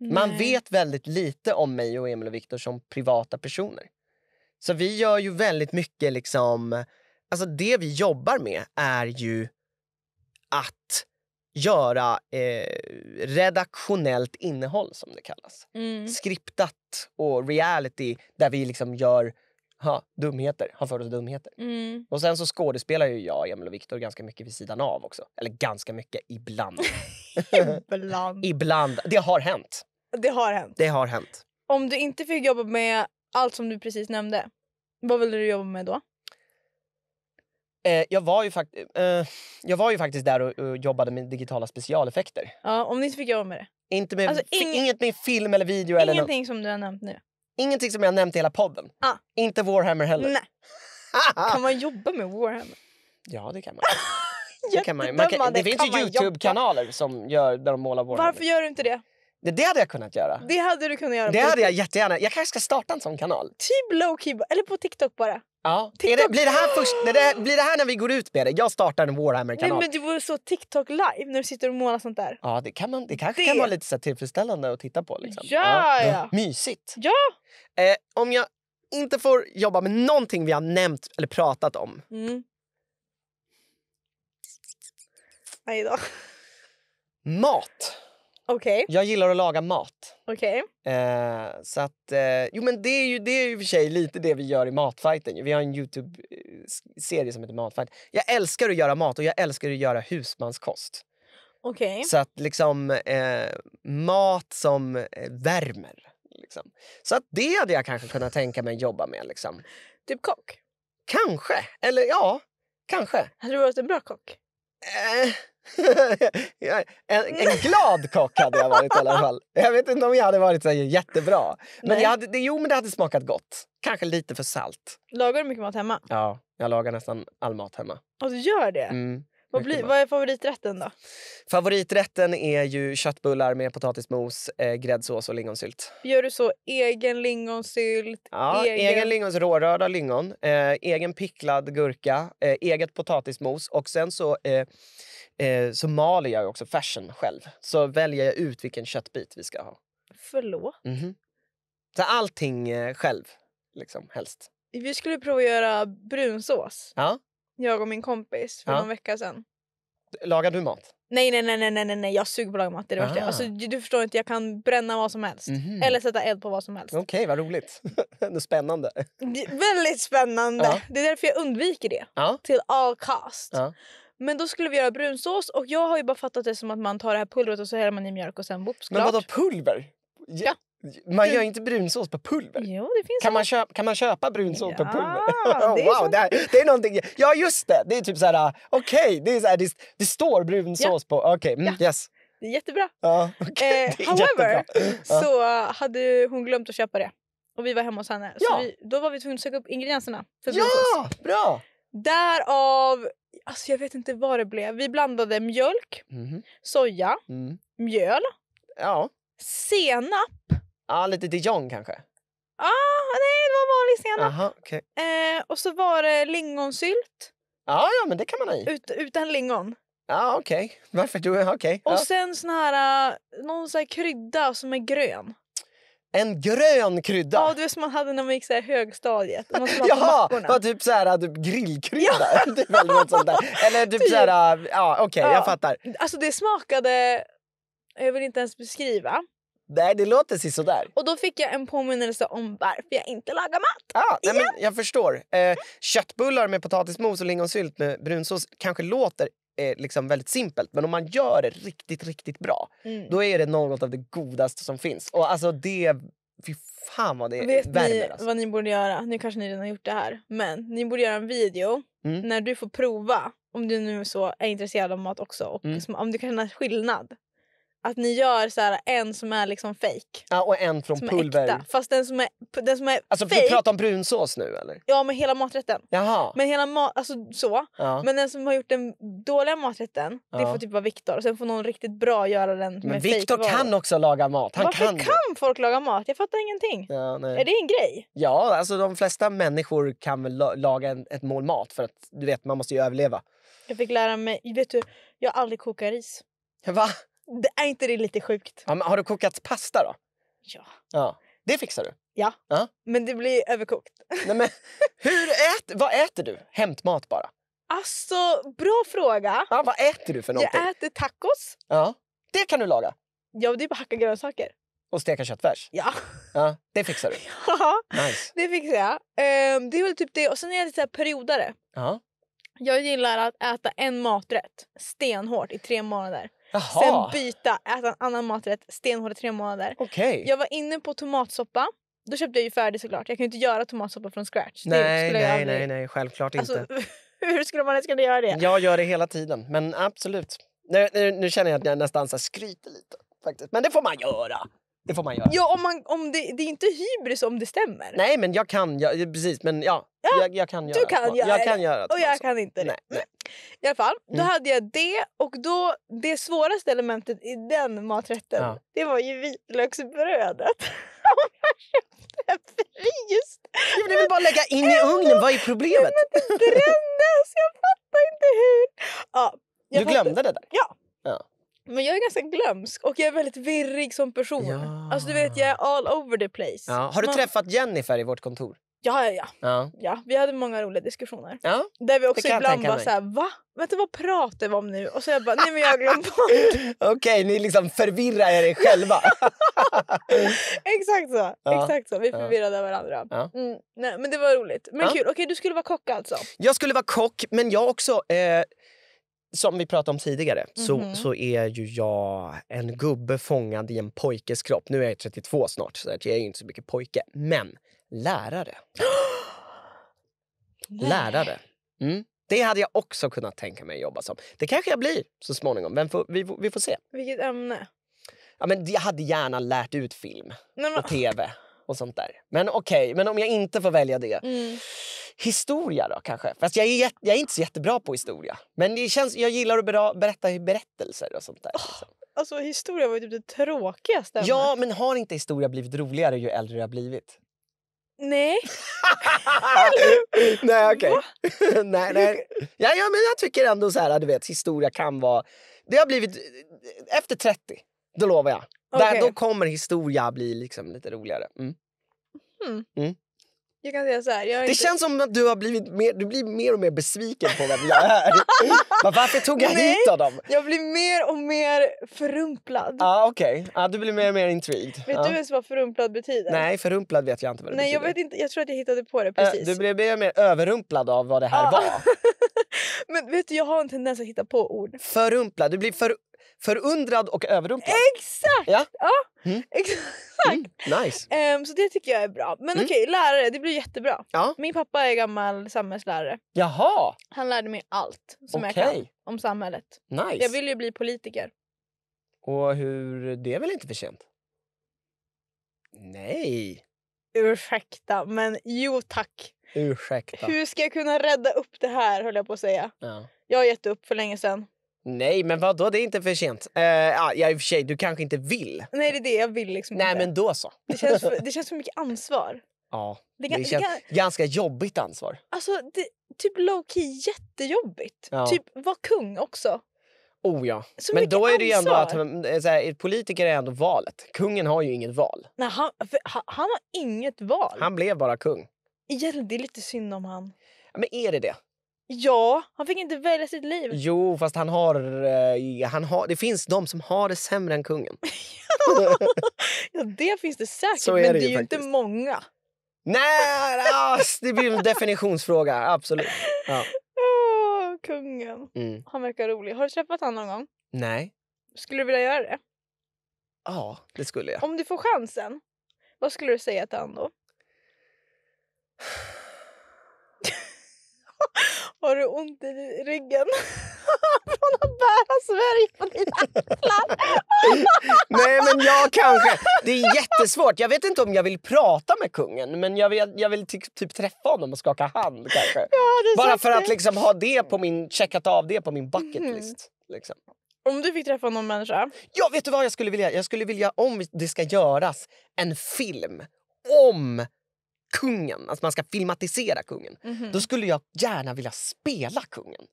Nej. Man vet väldigt lite om mig och Emil och Viktor som privata personer. Så vi gör ju väldigt mycket liksom, alltså det vi jobbar med är ju att göra eh, redaktionellt innehåll som det kallas. Mm. Skriptat och reality där vi liksom gör ha, dumheter, har för oss dumheter. Mm. Och sen så skådespelar ju jag, Emil och Viktor ganska mycket vid sidan av också. Eller ganska mycket, ibland. <laughs> ibland. <laughs> ibland. Det har hänt. Det har hänt. Det har hänt. Om du inte fick jobba med allt som du precis nämnde, vad ville du jobba med då? Eh, jag, var ju fakt eh, jag var ju faktiskt där och, jobbade med digitala specialeffekter. Ja, om ni inte fick jobba med det? Inte med, alltså, ing inget med film eller video. Ingenting eller no som du har nämnt nu? Ingenting som jag har nämnt i hela podden. Ah. Inte Warhammer heller. Nej. <laughs> kan man jobba med Warhammer? Ja, det kan man. <laughs> det, kan man. man kan, det finns ju Youtube-kanaler som gör, där de målar Warhammer. Varför gör du inte det? Det, det hade jag kunnat göra. Det hade du kunnat göra. Det hade jag jättegärna. Jag kanske ska starta en sån kanal. Typ lowkey, eller på TikTok bara. Ja. TikTok. Det, blir, det här först, det, blir det här när vi går ut med det? Jag startar en Warhammer-kanal. Nej men det vore så TikTok live när du sitter och målar sånt där. Ja det, kan man, det kanske det. kan vara lite så tillfredsställande att titta på. Liksom. Ja, ja. ja. Mm. Mysigt. Ja. Eh, om jag inte får jobba med någonting vi har nämnt eller pratat om. Mm. Nej då. Mat. Okay. Jag gillar att laga mat. Okay. Eh, så att, eh, jo men det är ju det är ju för sig lite det vi gör i Matfighten. Vi har en Youtube-serie eh, som heter Matfight. Jag älskar att göra mat och jag älskar att göra husmanskost. Okay. Så att liksom eh, mat som eh, värmer. Liksom. Så att det hade jag kanske kunnat tänka mig att jobba med. Liksom. Typ kock? Kanske. Eller ja, kanske. Hade du varit en bra kock? Eh, <laughs> en, en, glad kock hade jag varit i alla <laughs> fall. Jag vet inte om jag hade varit så jättebra. Men jag hade, jo, men det hade smakat gott. Kanske lite för salt. Lagar du mycket mat hemma? Ja, jag lagar nästan all mat hemma. Och du gör det? Mm. Vad, blir, vad är favoriträtten då? Favoriträtten är ju köttbullar med potatismos, eh, gräddsås och lingonsylt. Gör du så egen lingonsylt? Ja, egen, egen lingonsylt, rårörda lingon, eh, egen picklad gurka, eh, eget potatismos och sen så eh, eh så maler jag också färsen själv. Så väljer jag ut vilken köttbit vi ska ha. Förlåt? Mm -hmm. Så allting eh, själv, liksom, helst. Vi skulle prova att göra brunsås. Ja. Jag och min kompis för ja. någon vecka sedan. Lagar du mat? Nej, nej, nej, nej, nej, nej. jag suger på att laga mat. Det är det värsta. Ah. Alltså, du, du, förstår inte, jag kan bränna vad som helst. Mm. Eller sätta eld på vad som helst. Okej, okay, vad roligt. <laughs> det spännande. Det väldigt spännande. Ja. Det är därför jag undviker det. Ja. Till all cost. Ja. Men då skulle vi göra brunsås och jag har ju bara fattat det som att man tar det här pulvret och så häller man i mjölk och sen whoops, Men vadå pulver? Ja. Man gör inte brunsås på pulver. Jo, kan, man köpa, kan man köpa brunsås ja, på pulver? <laughs> oh, det wow, det, här, det är någonting... Ja, just det! Det är typ så här... Uh, okej, okay, det, det, det står brunsås ja. på... Okej, okay, mm, yes. Det är jättebra. Ja, okay, eh, <laughs> är however, jättebra. så hade hon glömt att köpa det. Och vi var hemma hos henne. Så vi, då var vi tvungna att söka upp ingredienserna för brunsås. Ja, bra! Därav... Alltså jag vet inte vad det blev. Vi blandade mjölk, mm. soja, mm. mjöl, ja. senap Ja, lite dijon kanske? Ah, nej, det var vanlig senap. Aha, okay. eh, och så var det lingonsylt. Ah, ja, men det kan man ha i. Ut, utan lingon. Ja, ah, okej. Okay. Varför Okej. Okay. Och ah. sen sån här, eh, någon sån här krydda som är grön. En grön krydda? Ja, det var som man hade när man gick så här högstadiet. <laughs> Jaha, var typ så här, eh, typ grillkrydda? Ja. <laughs> typ eller något sånt där. Eller typ, typ. så eh, ja okej okay, ja. jag fattar. Alltså det smakade, jag vill inte ens beskriva. Nej, det låter sig sådär. Och då fick jag en påminnelse om varför jag inte lagar mat. Ah, nej, men jag förstår. Eh, köttbullar med potatismos och lingonsylt med brunsås kanske låter eh, liksom väldigt simpelt men om man gör det riktigt, riktigt bra mm. då är det något av det godaste som finns. Och alltså det... Fy fan vad det Vet värmer. Vet alltså. ni vad ni borde göra? Nu kanske ni redan har gjort det här. Men ni borde göra en video mm. när du får prova om du nu så är intresserad av mat också och mm. om du kan känna skillnad att ni gör så här, en som är liksom fake. Ja, och en från som pulver. Är äkta. Fast den som är, den som är alltså, fake... Du pratar om brunsås nu eller? Ja, men hela maträtten. Jaha. Men hela ma alltså, så. Ja. Men den som har gjort den dåliga maträtten, ja. det får typ vara Viktor. sen får någon riktigt bra göra den med Men Viktor kan också laga mat. Han Varför kan, kan folk laga mat? Jag fattar ingenting. Ja, nej. Är det en grej? Ja, alltså de flesta människor kan väl laga en, ett mål mat för att du vet, man måste ju överleva. Jag fick lära mig, vet du, jag har aldrig kokat ris. Va? Det är inte det lite sjukt? Ja, har du kokat pasta då? Ja. ja. Det fixar du? Ja. ja. Men det blir överkokt. Nej, men, hur äter, vad äter du? Hämtmat bara? Alltså, bra fråga. Ja, vad äter du för någonting? Jag äter tacos. Ja. Det kan du laga? Ja, det är bara hacka grönsaker. Och steka köttfärs? Ja. ja. Det fixar du? <laughs> Ja, nice. det fixar jag. Um, det är väl typ det. Och sen är jag lite så periodare. Ja. Jag gillar att äta en maträtt stenhårt i tre månader. Jaha. Sen byta, äta en annan maträtt stenhårt i tre månader. Okay. Jag var inne på tomatsoppa. Då köpte jag ju färdig såklart. Jag kan ju inte göra tomatsoppa från scratch. Nej, nej, aldrig... nej, nej, självklart alltså, inte. <laughs> hur skulle man ens kunna göra det? Jag gör det hela tiden, men absolut. Nu, nu, nu känner jag att jag nästan skryter lite. Faktiskt. Men det får man göra. Det får man göra. Ja, om man, om det, det är inte hybris om det stämmer. Nej, men jag kan. Jag, precis, men ja. ja jag, jag kan göra. Du kan göra jag kan göra det. Och jag kan inte det. Nej, nej. Mm. I alla fall, då mm. hade jag det. Och då, det svåraste elementet i den maträtten, ja. det var ju vitlöksbrödet. <laughs> om jag köpte fryst. Ja, det bara lägga in i ugnen, vad är problemet? det brändes, jag fattar inte hur. Ja, du glömde fattar. det där? Ja. ja. Men jag är ganska glömsk och jag är väldigt virrig som person. Ja. Alltså du vet, jag är all over the place. Ja. Har du Man... träffat Jennifer i vårt kontor? Ja, ja, ja, ja. ja. vi hade många roliga diskussioner. Ja. Där vi också ibland bara så här, va? Vänta, vad pratar vi om nu? Och så jag bara, nej men jag har glömt bort. <laughs> Okej, ni liksom förvirrar er själva. <laughs> exakt så. Ja. Exakt så. Vi förvirrade ja. varandra. Ja. Mm, nej, men det var roligt. Men kul. Okej, du skulle vara kock alltså? Jag skulle vara kock, men jag också eh, som vi pratade om tidigare mm -hmm. så, mhm. så är ju jag en gubbe fångad i en pojkes kropp. Nu är jag 32 snart, så jag är inte så mycket pojke. Men lärare. <gasps> lärare. Mm. Det hade jag också kunnat tänka mig att jobba som. Det kanske jag blir så småningom. Men får, vi, vi får se. Vilket ämne? Ja, men jag hade gärna lärt ut film Nej, men... och tv och sånt där. Men okej, okay, men om jag inte får välja det. Mm. Historia då kanske. Fast jag är, jätt, jag är inte så jättebra på historia. Men det känns, jag gillar att berätta berättelser och sånt där. Oh, alltså historia var ju typ det tråkigaste. Ja, men har inte historia blivit roligare ju äldre jag blivit? Nej. <laughs> nej, okej. <laughs> nej, nej. Ja, ja, men jag tycker ändå så här, du vet, historia kan vara... Det har blivit... Efter 30, då lovar jag. Okay. Där, då kommer historia bli liksom lite roligare. Mm. Mm. Mm. Jag kan säga så här, jag Det inte... känns som att du har blivit mer, du blir mer och mer besviken på vem jag är. Men varför tog jag Nej, hit honom? Jag blir mer och mer förrumplad. Ah, okay. ah, du blir mer och mer intrigued. Vet ah. du ens vad förrumplad betyder? Nej, förrumplad vet jag inte vad det Nej, betyder. Jag, vet inte, jag tror att jag hittade på det äh, precis. du blev mer och mer överrumplad av vad det här ah. var. <laughs> Men vet du, jag har en tendens att hitta på ord. Förrumplad, du blir för, förundrad och överrumplad. Exakt! Ja. ja. Mm. <laughs> Exakt. Mm. Nice. Um, så det tycker jag är bra. Men mm. okej, okay, lärare, det blir jättebra. Ja. Min pappa är gammal samhällslärare. Jaha! Han lärde mig allt som okay. jag kan om samhället. Nice. Jag vill ju bli politiker. Och hur... Det är väl inte för sent? Nej. Ursäkta, men jo tack. Ursäkta. Hur ska jag kunna rädda upp det här, höll jag på att säga. Ja. Jag har gett upp för länge sedan. Nej, men vad Det är inte för sent. Uh, ja, i och för sig, du kanske inte vill. Nej, det är det jag vill liksom Nej, inte. men då så. Det känns, för, det känns för mycket ansvar. Ja, det, det känns det ganska jobbigt ansvar. Alltså, det, typ low key jättejobbigt. Ja. Typ var kung också. Oh ja. Så men då är det ju ändå att eh, så här, politiker är ändå valet. Kungen har ju inget val. Nej, han, han, han har inget val. Han blev bara kung. det är lite synd om han. men är det det? Ja, han fick inte välja sitt liv. Jo, fast han har, eh, han har... Det finns de som har det sämre än kungen. <laughs> ja, <laughs> det finns det säkert, men det, det är ju faktiskt. inte många. Nej, det blir en definitionsfråga. Absolut. Ja. Oh, kungen. Mm. Han verkar rolig. Har du träffat honom någon gång? Nej. Skulle du vilja göra det? Ja, det skulle jag. Om du får chansen, vad skulle du säga till honom då? <laughs> Har du ont i ryggen <laughs> från att bära Sverige på dina axlar? <laughs> Nej, men jag kanske. Det är jättesvårt. Jag vet inte om jag vill prata med kungen, men jag vill, jag vill typ träffa honom och skaka hand kanske. Ja, Bara för att liksom ha det på min, checkat av det på min bucket mm-hmm. list. Mm. Liksom. Om du fick träffa någon människa? Ja, vet du vad jag skulle vilja? Jag skulle vilja, om det ska göras en film om kungen, att alltså man ska filmatisera kungen. Mm. Då skulle jag gärna vilja spela kungen.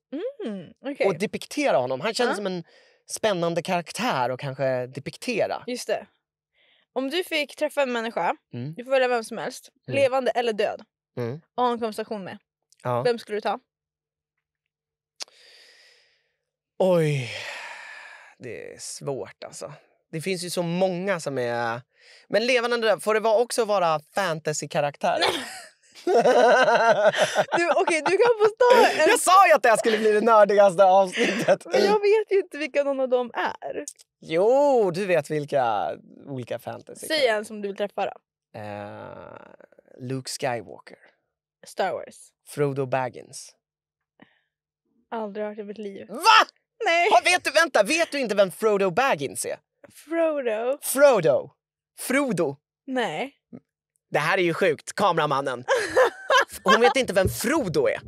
Mm. Okay. Och depiktera honom. Han känns uh. som en spännande karaktär att kanske depiktera. Just det. Om du fick träffa en människa, mm. du får välja vem som helst, mm. levande eller död, mm. och ha en konversation med. Ja. Vem skulle du ta? Oj, det är svårt alltså. Det finns ju så många som är... Men levande där, får det också vara fantasy-karaktärer? <laughs> du, okay, du kan få ta en... Jag sa ju att det här skulle bli det nördigaste avsnittet! Men jag vet ju inte vilka någon av dem är. Jo, du vet vilka olika fantasy. Säg en som du vill träffa då. Uh, Luke Skywalker. Star Wars. Frodo Baggins. Aldrig hört i mitt liv. Va? Nej. Ha, vet du, vänta, vet du inte vem Frodo Baggins är? Frodo. Frodo. Frodo. Nej. Det här är ju sjukt. Kameramannen. <laughs> Hon vet inte vem Frodo är.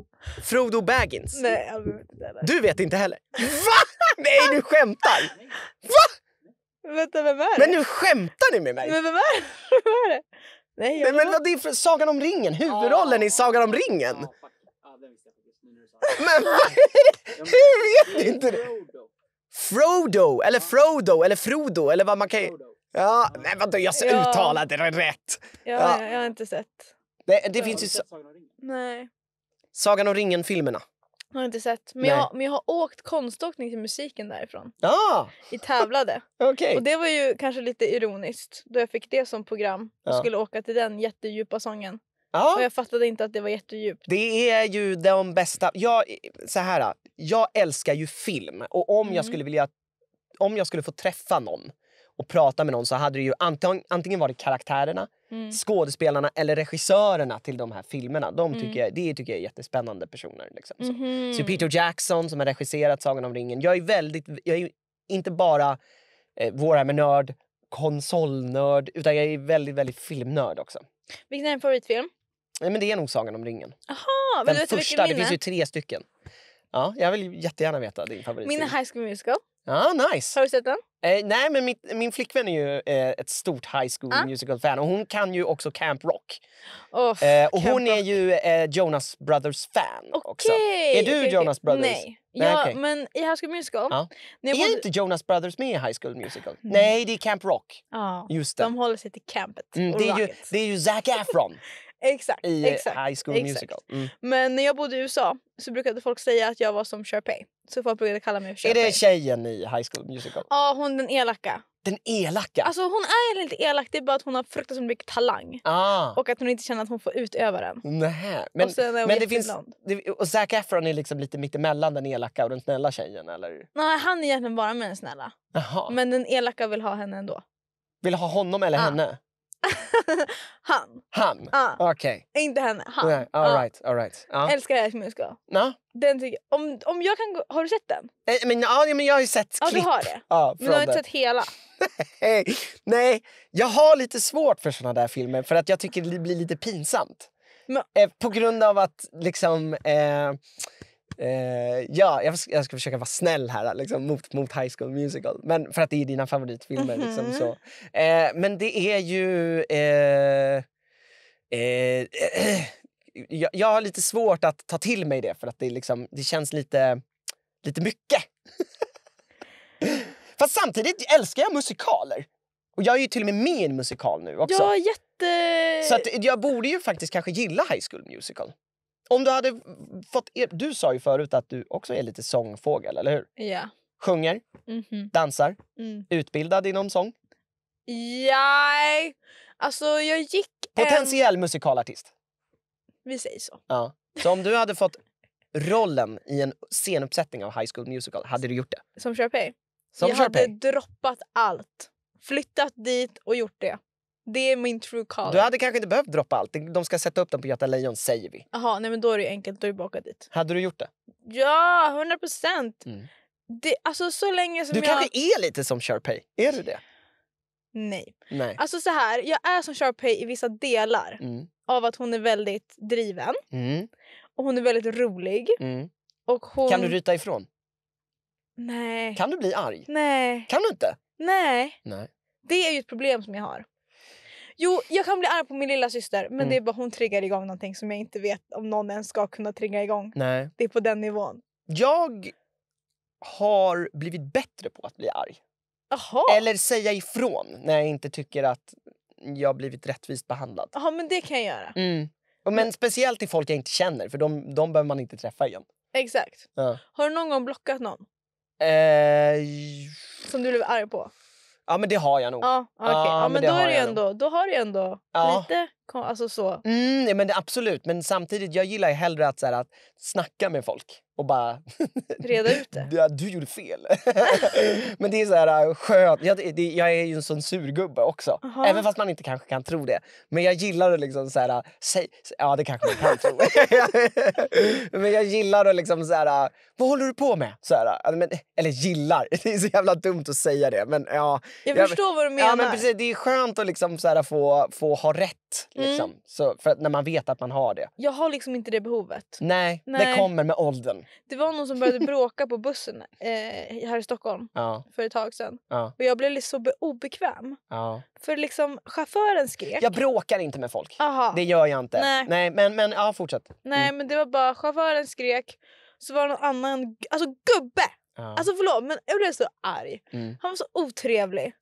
Frodo Baggins. Nej, jag vet inte heller. Du vet inte heller? Va? Nej, du skämtar! Va? Vänta, vem är det? Men nu skämtar ni med mig! Men vem är, det? <laughs> vem är det? Nej, jag men, men vad det är för Sagan om ringen? Huvudrollen i Sagan om ringen! Men vad Hur vet ni inte det? Frodo eller Frodo eller Frodo eller vad man kan... Frodo. Ja, men vadå, jag ja. uttalade det rätt! Ja, ja. Jag, jag har inte sett. Det, det finns ju... Sagan om ringen? Nej. Sagan om ringen-filmerna? Jag har inte sett. Men jag, men jag har åkt konståkning till musiken därifrån. Ah! I tävlade. <laughs> okay. Och det var ju kanske lite ironiskt då jag fick det som program och ja. skulle åka till den jättedjupa sången. Ja. Och jag fattade inte att det var jättedjupt. Det är ju de bästa... Jag, så här, jag älskar ju film och om, mm. jag skulle vilja, om jag skulle få träffa någon och prata med någon så hade det ju antingen, varit karaktärerna, mm. skådespelarna eller regissörerna till de här filmerna. De mm. tycker mm. jag, det tycker jag är jättespännande personer. Liksom, så. Mm. så. Peter Jackson som har regisserat Sagan om ringen. Jag är väldigt, jag är inte bara eh, vår nörd, konsolnörd utan jag är väldigt, väldigt filmnörd också. Vilken är din favoritfilm? Nej, men det är nog Sagan om ringen. Aha, Den vet första, det finns ju tre stycken. Ja, jag vill jättegärna veta din favorit. Min är High School Musical. Ja, nice. Har du sett den? Eh, nej, men mitt, min flickvän är ju eh, ett stort High School ah. Musical-fan och hon kan ju också Camp Rock. Oh, eh, och Camp hon Rock. är ju eh, Jonas Brothers-fan okay. också. Är du okay, Jonas Brothers? Nej. nej ja, okay. men i High School Musical... Ja. Är bodde... inte Jonas Brothers med i High School Musical? Mm. Nej, det är Camp Rock. Ah, Just det. De håller sig till campet mm, det, är ju, det är ju Zac Efron. <laughs> Exakt, i exakt, High School exakt. Musical. Mm. Men när jag bodde i USA så brukade folk säga att jag var som Sharpay. Så folk brukade kalla mig Sharpay. Är det tjejen i High School Musical? Ja, hon den elaka. Den elaka? Alltså hon är lite elak, det är bara att hon har fruktansvärt mycket talang. Ah. Och att hon inte känner att hon får utöva den. Nähä. Men, och sen är hon men det finns, det, Och Zac Efron är liksom lite mittemellan den elaka och den snälla tjejen eller? Nej, han är egentligen bara med den snälla. Aha. Men den elaka vill ha henne ändå. Vill ha honom eller ah. henne? <laughs> han. Han? Ja. Okej. Okay. Inte henne, han. Nej, all ja. right, all right. Ja. Älskar jag som ska. Ja. Den tycker, om, om jag kan gå, har du sett den? Nej, eh, men, ja, men jag har ju sett klipp. Ja, du har det. Ja, men du har inte sett hela. <laughs> Nej, jag har lite svårt för såna där filmer för att jag tycker det blir lite pinsamt. Men... Eh, på grund av att liksom... Eh, Eh, ja, jag, jag, ska försöka vara snäll här liksom, mot, mot High School Musical. Men för att det är dina favoritfilmer. Mm -hmm. liksom, mm-hmm. så. Eh, men det är ju... Eh, eh <clears throat> jag, jag, har lite svårt att ta till mig det för att det, liksom, det känns lite, lite mycket. <laughs> Fast samtidigt älskar jag musikaler. Och jag är ju till och med med i en musikal nu också. Ja, jätte... Så att jag borde ju faktiskt kanske gilla High School Musical. Om du hade fått... Er, du sa ju förut att du också är lite sångfågel, eller hur? Ja. Sjunger, mm -hmm. dansar, mm. utbildad inom sång? Nej, alltså jag gick... Potentiell en... musikalartist? Vi säger så. Ja. Så om du hade fått rollen i en scenuppsättning av High School Musical, hade du gjort det? Som Sharpay? Som jag Sharpay. hade droppat allt, flyttat dit och gjort det. Det är min true call. Du hade kanske inte behövt droppa allt. De ska sätta upp den på Göta Lejon säger vi. Jaha, nej men då är det enkelt. Då är det dit. Hade du gjort det? Ja, 100 procent. Mm. alltså så länge som du jag... kanske är lite som Sharpay? Är du det? Nej. nej. Alltså så här, jag är som Sharpay i vissa delar. Mm. Av att hon är väldigt driven. Mm. Och hon är väldigt rolig. Mm. Och hon... Kan du ryta ifrån? Nej. Kan du bli arg? Nej. Kan du inte? Nej. Nej. Det är ju ett problem som jag har. Jo, jag kan bli arg på min lilla syster men mm. det är bara hon triggar igång någonting som jag inte vet om någon ens ska kunna trigga igång. Nej. Det är på den nivån. Jag har blivit bättre på att bli arg. Aha. Eller säga ifrån när jag inte tycker att jag blivit rättvist behandlad. Ja, men det kan jag göra. Mm. Men, men speciellt till folk jag inte känner för de, de behöver man inte träffa igen. Exakt. Ja. Har du någon gång blockat någon? Eh... Som du blev arg på? Ja, men det har jag nog. Ja, okay. ja, men, då, har jag ändå, då har du ändå ja. lite... Alltså så. Mm, men absolut, men samtidigt jag gillar ju hellre att, så här, att snacka med folk och bara... Reda ut det? Du, <laughs> du gjorde fel. <laughs> men det är så här äh, skönt. Jag, det, jag är ju en sån surgubbe också. Aha. Även fast man inte kanske kan tro det. Men jag gillar att liksom så här... Äh, säg, ja, det kanske man kan tro. <laughs> men jag gillar att liksom så här... Äh, vad håller du på med? Så här, men, eller gillar. Det är så jävla dumt att säga det. Men, ja, jag, jag förstår vad du menar. Ja, men precis, det är skönt att liksom så här, få, få ha rätt. Mm. Liksom. Mm. Så, för när man vet att man har det. Jag har liksom inte det behovet. Nej, Nej. det kommer med åldern. Det var någon som började bråka på bussen eh, här i Stockholm ja. för ett tag sedan. Ja. Och jag blev liksom så obekväm. Ja. För liksom chauffören skrek. Jag bråkar inte med folk. Aha. Det gör jag inte. Nej. Nej men, men ja, fortsätt. Mm. Nej men det var bara chauffören skrek. Så var det någon annan, alltså gubbe! Alltså förlåt men jag blev så arg. Mm. Han var så otrevlig.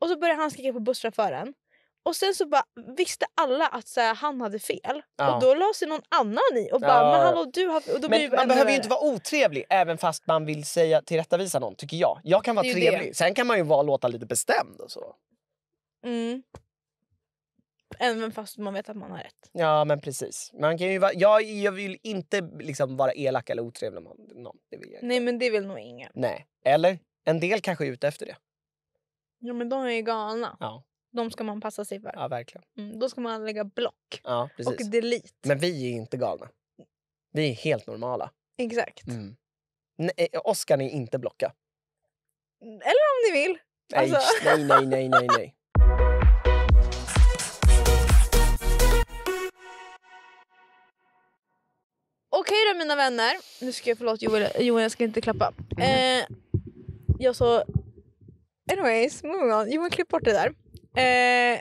Och så började han skrika på busschauffören. Och sen så bara visste alla att så här, han hade fel. Ja. Och då la sig någon annan i och bara, ja. men hallå du har och då Men man behöver ju inte vara otrevlig även fast man vill säga tillrättavisa någon tycker jag. Jag kan vara trevlig. Det. Sen kan man ju vara, låta lite bestämd och så. Mm. Även fast man vet att man har rätt. Ja men precis. Man kan ju vara, jag, jag vill inte liksom vara elak eller otrevlig mot någon. Det vill jag inte. Nej men det vill nog ingen. Nej. Eller? En del kanske är ute efter det. Ja men de är ju galna. Ja de ska man passa sig för. Ja, verkligen. Mm, då ska man lägga block ja, precis. och delete. Men vi är inte galna. Vi är helt normala. Exakt. Mm. Nej, eh, oss ska ni inte blocka. Mm, eller om ni vill. Alltså. Nej, nej, nej, nej, nej. <laughs> Okej då mina vänner. Nu ska jag, förlåt Joel, Joel jag ska inte klappa. Mm. Eh, jag så... Anyways, moving on. Joel klipp bort det där. Eh,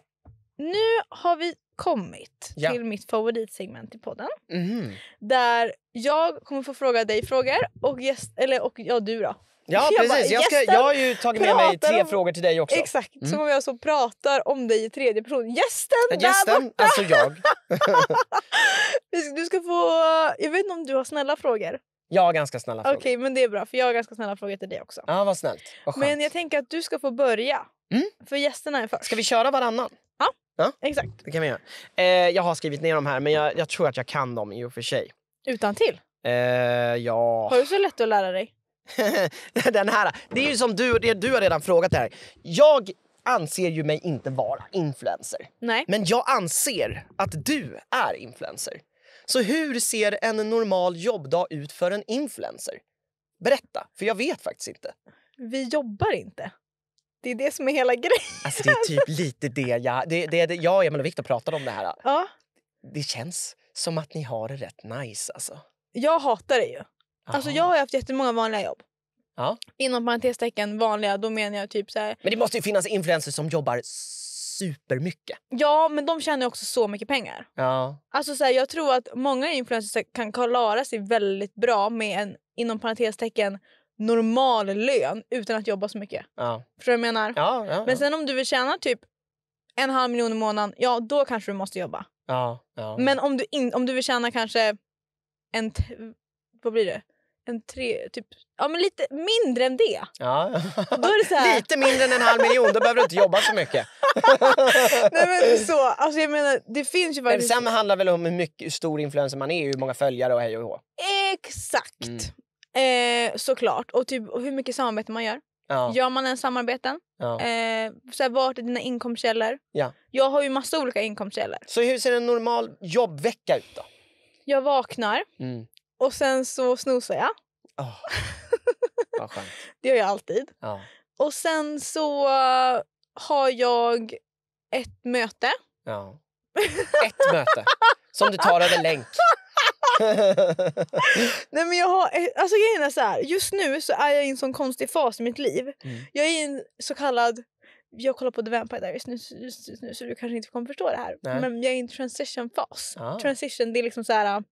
nu har vi kommit ja. till mitt favoritsegment i podden. Mm. Där jag kommer få fråga dig frågor och, gäst, eller, och ja, du då. Ja, <laughs> jag precis. Bara, jag, ska, jag har ju tagit med mig tre om, frågor till dig också. Exakt, mm. som om jag så pratar om dig i tredje person. Gästen, gästen där borta! Alltså jag. <laughs> du ska få... Jag vet inte om du har snälla frågor. Jag har ganska snälla frågor. Okej, okay, men det är bra. För jag har ganska snälla frågor till dig också. Ja, vad snällt. Vad men jag tänker att du ska få börja. Mm. För gästerna är först. Ska vi köra varannan? Ja, ja. exakt. Det kan vi göra. Eh, jag har skrivit ner dem här, men jag, jag, tror att jag kan dem i och för sig. Utan till? Eh, ja. Har du så lätt att lära dig? <laughs> Den här. Det är ju som du, det, du har redan frågat det här. Jag anser ju mig inte vara influencer. Nej. Men jag anser att du är influencer. Så hur ser en normal jobbdag ut för en influencer? Berätta, för jag vet faktiskt inte. Vi jobbar inte. Det är det som är hela <laughs> grejen. Alltså det är typ lite det jag... Det, det, det, jag och Emil och Viktor pratade om det här. Ja. Det känns som att ni har det rätt nice alltså. Jag hatar det ju. Alltså jag har haft jättemånga vanliga jobb. Ja. Inom parentestecken vanliga, då menar jag typ så här... Men det måste ju finnas influencers som jobbar supermycket. Ja, men de tjänar också så mycket pengar. Ja. Alltså så här, Jag tror att många influencers kan klara sig väldigt bra med en inom parentestecken normal lön utan att jobba så mycket. Ja. Förstår du vad jag menar? Ja, ja, men sen om du vill tjäna typ en halv miljon i månaden, ja då kanske du måste jobba. Men om du, in, om du vill tjäna kanske en... Vad blir det? en tre, typ, ja men lite mindre än det. Ja. Då är det så här... Lite mindre än en halv miljon, då behöver du inte jobba så mycket. <laughs> Nej men så, alltså jag menar det finns ju faktiskt... Men sen handlar det väl om hur, mycket, hur stor influencer man är, hur många följare och hej och hå. Exakt! Mm. Eh, såklart. Och typ och hur mycket samarbete man gör. Ja. Gör man ens samarbeten? Ja. Eh, så vart är dina inkomstkällor? Ja. Jag har ju massa olika inkomstkällor. Så hur ser en normal jobbvecka ut då? Jag vaknar. Mm. Och sen så snosar jag. Oh, <laughs> vad skönt. det gör jag alltid. Ja. Och sen så eh, har jag ett möte. Ja. <laughs> Ett möte som du tar över länk. <laughs> Nej, men jag har, alltså grejen är så här, just nu så är jag i en sån konstig fas i mitt liv. Mm. Jag är i en så kallad... Jag kollar på The Vampire Diaries just, just, just nu så du kanske inte kommer förstå det här. Nej. Men jag är i en transition-fas. Ah. Transition, det är liksom så här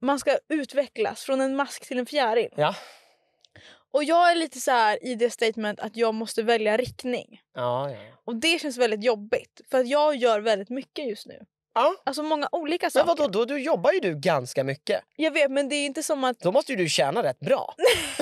man ska utvecklas från en mask till en fjäril. Ja. Och jag är lite så här, i det statement att jag måste välja riktning. Ja, ja. Och det känns väldigt jobbigt för att jag gör väldigt mycket just nu. Ja. Alltså många olika saker. Men vadå, då, då jobbar ju du ganska mycket. Jag vet, men det är inte som att... Då måste ju du tjäna rätt bra. <laughs> <laughs>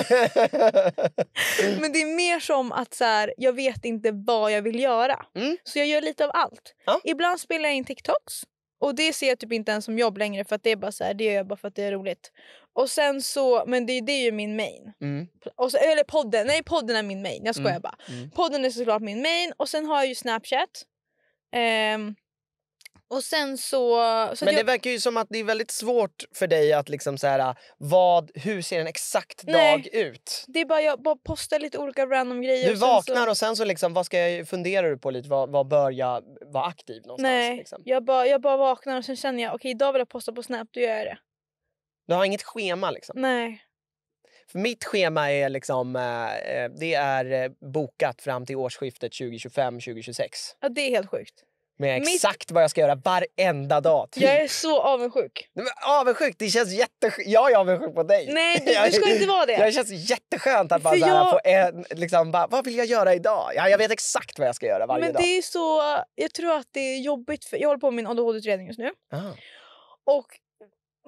men det är mer som att så här, jag vet inte vad jag vill göra. Mm. Så jag gör lite av allt. Ja. Ibland spelar jag in TikToks. Och det ser jag typ inte ens som jobb längre för att det är bara så här, det gör jag bara för att det är roligt. Och sen så, men det, det är ju min main. Mm. Och så, eller podden, nej podden är min main, jag mm, skojar mm. bara. Mm. Podden är såklart min main och sen har jag ju Snapchat. Um, och sen så... så men det jag... verkar ju som att det är väldigt svårt för dig att liksom så här, vad, hur ser en exakt Nej, dag ut? Det är bara jag bara postar lite olika random grejer. Du och vaknar så... och sen så liksom, vad ska jag fundera på lite? Vad, vad bör jag vara aktiv någonstans. Nej, liksom. jag, bara, jag bara vaknar och sen känner jag okej okay, idag vill jag posta på Snap, då gör jag det. Du har inget schema liksom? Nej. För mitt schema är liksom, eh, eh, det är eh, bokat fram till årsskiftet 2025-2026. Ja, det är helt sjukt med Mitt... exakt vad jag ska göra varenda dag. Typ. Jag är så avundsjuk. men avundsjuk? Det känns jätte... Jag är avundsjuk på dig. Nej, du, <laughs> du ska inte vara det. Det känns jätteskönt att bara, jag... Här, få en, liksom, bara, vad vill jag göra idag? Ja, jag vet exakt vad jag ska göra varje men dag. Det är så, jag tror att det är jobbigt. För, jag håller på med min ADHD-utredning just nu. Ah. Och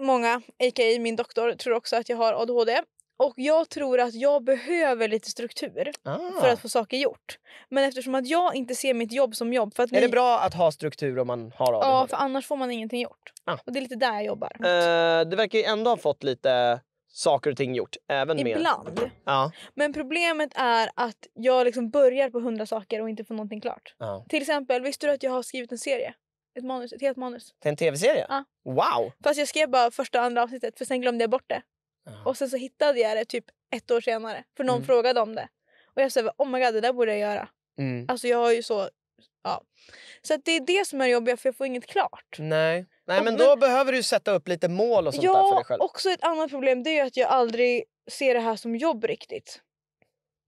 många, a.k.a. min doktor, tror också att jag har ADHD. Och jag tror att jag behöver lite struktur ah. för att få saker gjort. Men eftersom att jag inte ser mitt jobb som jobb... För att är ni... det bra att ha struktur om man har ADHD? Ja, för annars får man ingenting gjort. Ah. Och det är lite där jag jobbar. Uh, det verkar ju ändå ha fått lite saker och ting gjort. Även Ibland. Med... Ja. Men problemet är att jag liksom börjar på hundra saker och inte får någonting klart. Ja. Till exempel, visste du att jag har skrivit en serie? Ett, manus, ett helt manus. Till en tv-serie? Ja. Wow! Fast jag skrev bara första och andra avsnittet för sen glömde jag bort det. Och sen så hittade jag det typ ett år senare, för någon mm. frågade om det. Och jag sa oh my god, det där borde jag göra. Mm. Alltså jag har ju så... Ja. Så det är det som är jobbigt, för jag får inget klart. Nej, Nej men då men, behöver du sätta upp lite mål och sånt ja, där för dig själv. också ett annat problem det är att jag aldrig ser det här som jobb riktigt.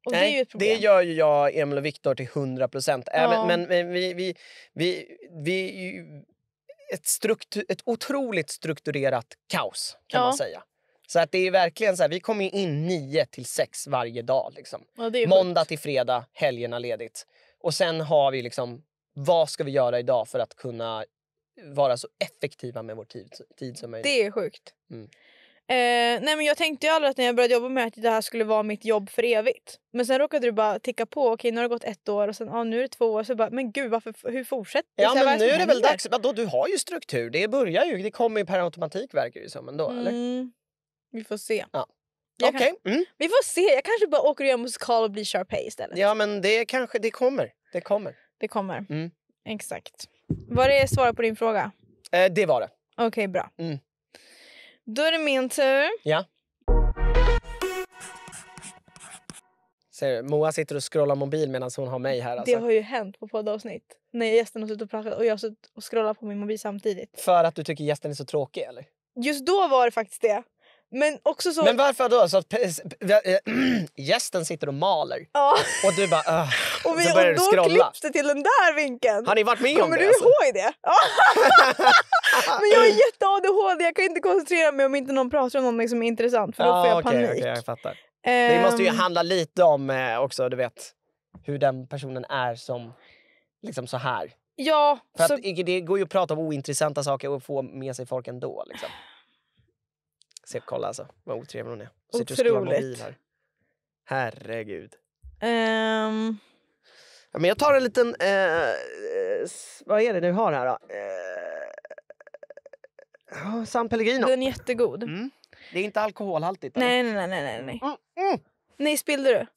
Och Nej, det, är ju ett problem. det gör ju jag, Emil och Viktor till 100 procent. Ja. Men, men vi, vi, vi, vi ett, struktur, ett otroligt strukturerat kaos kan ja. man säga. Så att det är verkligen så här, vi kommer in 9 till 6 varje dag. Liksom. Ja, Måndag till fredag, helgerna ledigt. Och sen har vi liksom, vad ska vi göra idag för att kunna vara så effektiva med vår tid, tid som möjligt. Det är sjukt. Mm. Eh, nej men jag tänkte ju aldrig att när jag började jobba med att det här skulle vara mitt jobb för evigt. Men sen råkade du bara ticka på. Okej, nu har det gått ett år och sen ah, nu är det två år. Så bara, men gud, varför, hur fortsätter det? Ja, men nu är det väl dags. Vadå, du har ju struktur. Det börjar ju. Det kommer ju per automatik verkar det som ändå, mm. eller? Vi får se. Ja. Okej. Okay. Mm. Vi får se. Jag kanske bara åker och gör musikal och blir Sharpay istället. Ja, men det kanske det kommer. Det kommer. Det kommer. Mm. Exakt. Var det svaret på din fråga? Eh, det var det. Okej, okay, bra. Mm. Då är det min tur. Ja. Ser du? Moa sitter och scrollar mobil medan hon har mig här. Alltså. Det har ju hänt på poddavsnitt. När gästen har suttit och pratat och jag har suttit och scrollat på min mobil samtidigt. För att du tycker gästen är så tråkig eller? Just då var det faktiskt det. Men, också så... men varför då? Så att eh, <clears throat> gästen sitter och maler ja. och du bara... Uh, <laughs> och vi, och då du scrolla. klippte till den där vinkeln. Har ni varit med Kommer om det? Kommer du alltså? ihåg det? <laughs> men jag är jätte-ADHD. Jag kan inte koncentrera mig om inte någon pratar om någonting som är intressant för då ah, får jag ah, okay, panik. Okay, jag fattar. Um... Ehm. Det måste ju handla lite om eh, också, du vet, hur den personen är som liksom så här. Ja. För så... att, det går ju att prata om ointressanta saker och få med sig folk ändå. Liksom. Se, kolla alltså vad otrevlig hon är. Sitter Otroligt. och här. Herregud. Um... Ja, men jag tar en liten... Eh, vad är det du har här då? Eh, San Pellegrino. Den är jättegod. Mm. Det är inte alkoholhaltigt. Eller? Nej, nej, nej. nej, Mm, mm. Nej, spillde du?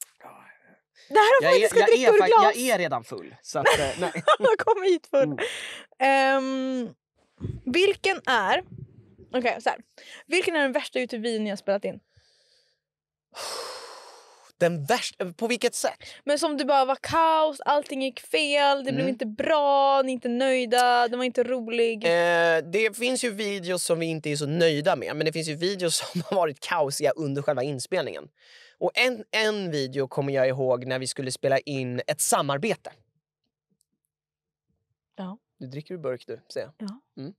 Det här har jag faktiskt är, jag, är, ur glas. jag är redan full. Så att, eh, nej. <laughs> jag kom hit full. Mm. Um, vilken är Okej, okay, så Vilken är den värsta youtube ni har spelat in? Den värsta? På vilket sätt? Men som det bara var kaos, allting gick fel, det mm. blev inte bra, ni är inte nöjda, den var inte rolig. Eh, det finns ju videos som vi inte är så nöjda med, men det finns ju videos <laughs> som har varit kaosiga under själva inspelningen. Och en, en video kommer jag ihåg när vi skulle spela in ett samarbete. Nu dricker du burk du, ser jag. Ja. Mm.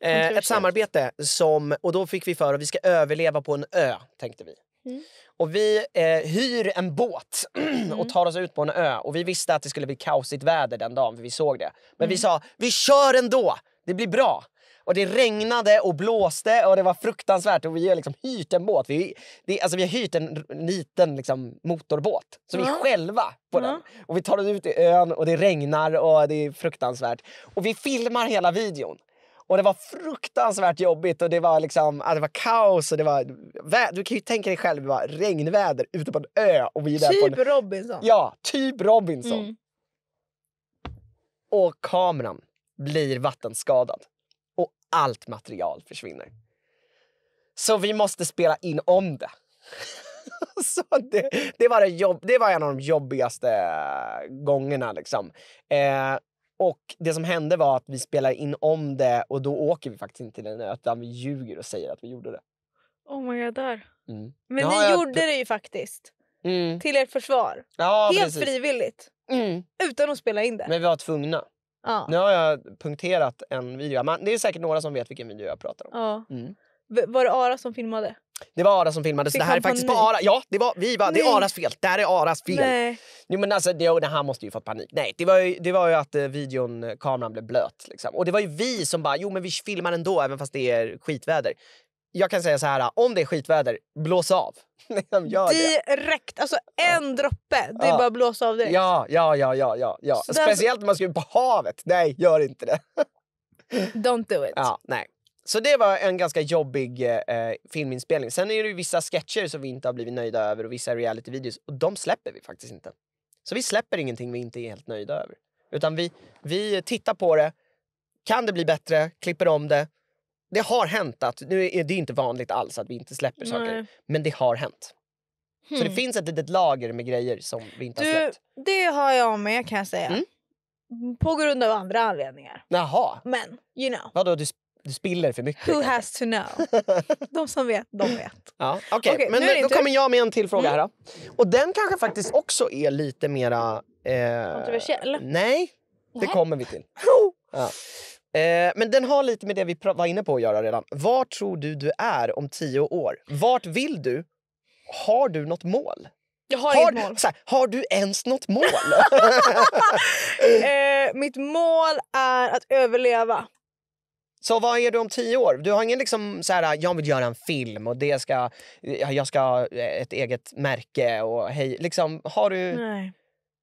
Eh, ett samarbete som, och då fick vi för att vi ska överleva på en ö, tänkte vi. Mm. Och vi eh, hyr en båt <clears throat> och mm. tar oss ut på en ö. Och vi visste att det skulle bli kaosigt väder den dagen, för vi såg det. Men vi mm. sa, vi kör ändå! Det blir bra. Och det regnade och blåste och det var fruktansvärt. Och vi har liksom hyrt en båt. Vi, det, alltså vi har hyrt en liten liksom, motorbåt. Så mm. vi är själva på mm. den. Och vi tar oss ut i ön och det regnar och det är fruktansvärt. Och vi filmar hela videon. Och det var fruktansvärt jobbigt och det var liksom, det var kaos och det var... Du kan ju tänka dig själv, det var regnväder ute på en ö. Och vi är typ där på en, typ Robinson. Ja, typ Robinson. Mm. Och kameran blir vattenskadad allt material försvinner. Så vi måste spela in om det. <laughs> så det, det, var det, jobb, det var en av de jobbigaste eh, gångerna. Liksom. Eh, och det som hände var att vi spelade in om det och då åker vi faktiskt inte till den utan vi ljuger och säger att vi gjorde det. Oh my god, där. Mm. Men ja, ni jag... gjorde det ju faktiskt. Mm. Till ert försvar. Ja, Helt precis. frivilligt. Mm. Utan att spela in det. Men vi var tvungna. Ja. Nu har jag punkterat en video. Men det är säkert några som vet vilken video jag pratar om. Ja. Mm. Var det Ara som filmade? Det var Ara som filmade. så det här är faktiskt panik? på Ara. Ja, det, var, vi var, det är Aras fel. Det här är Aras fel. Nej. Jo, men alltså, det, det här måste ju fått panik. Nej, det var ju, det var ju att eh, videon, eh, kameran blev blöt. Liksom. Och det var ju vi som bara, jo men vi filmar ändå även fast det är skitväder jag kan säga så här, om det är skitväder, blås av. <laughs> gör direkt! Det. Alltså en ja. droppe, det är ja. bara blåsa av direkt. Ja, ja, ja. ja, ja, ja. Speciellt om man ska ut på havet. Nej, gör inte det. <laughs> Don't do it. Ja, nej. Så det var en ganska jobbig eh, filminspelning. Sen är det ju vissa sketcher som vi inte har blivit nöjda över och vissa realityvideos. Och de släpper vi faktiskt inte. Så vi släpper ingenting vi inte är helt nöjda över. Utan vi, vi tittar på det. Kan det bli bättre? Klipper om det det har hänt att, nu är det inte vanligt alls att vi inte släpper saker, Nej. men det har hänt. Hmm. Så det hmm. finns ett litet lager med grejer som vi inte du, har släppt. Det har jag med kan jag säga. Mm. mm? På grund av andra anledningar. Jaha. Men, you know. Vadå, du, du spiller för mycket? Who has to know? <laughs> de som vet, de vet. Ja, Okej, okay. okay, men då kommer jag med en till fråga mm. här då. Mm. Och den kanske faktiskt också är lite mera... Eh, Kontroversiell? Nej, det Nä. kommer vi till. <laughs> ja. Eh, men den har lite med det vi var inne på att göra redan. Var tror du du är om tio år? Vart vill du? Har du något mål? Jag har, har, mål. Här, har du ens något mål? <laughs> eh, mitt mål är att överleva. Så vad är du om tio år? Du har ingen liksom så här, jag vill göra en film och det ska, jag ska ha eh, ett eget märke och hej, liksom har du? Nej,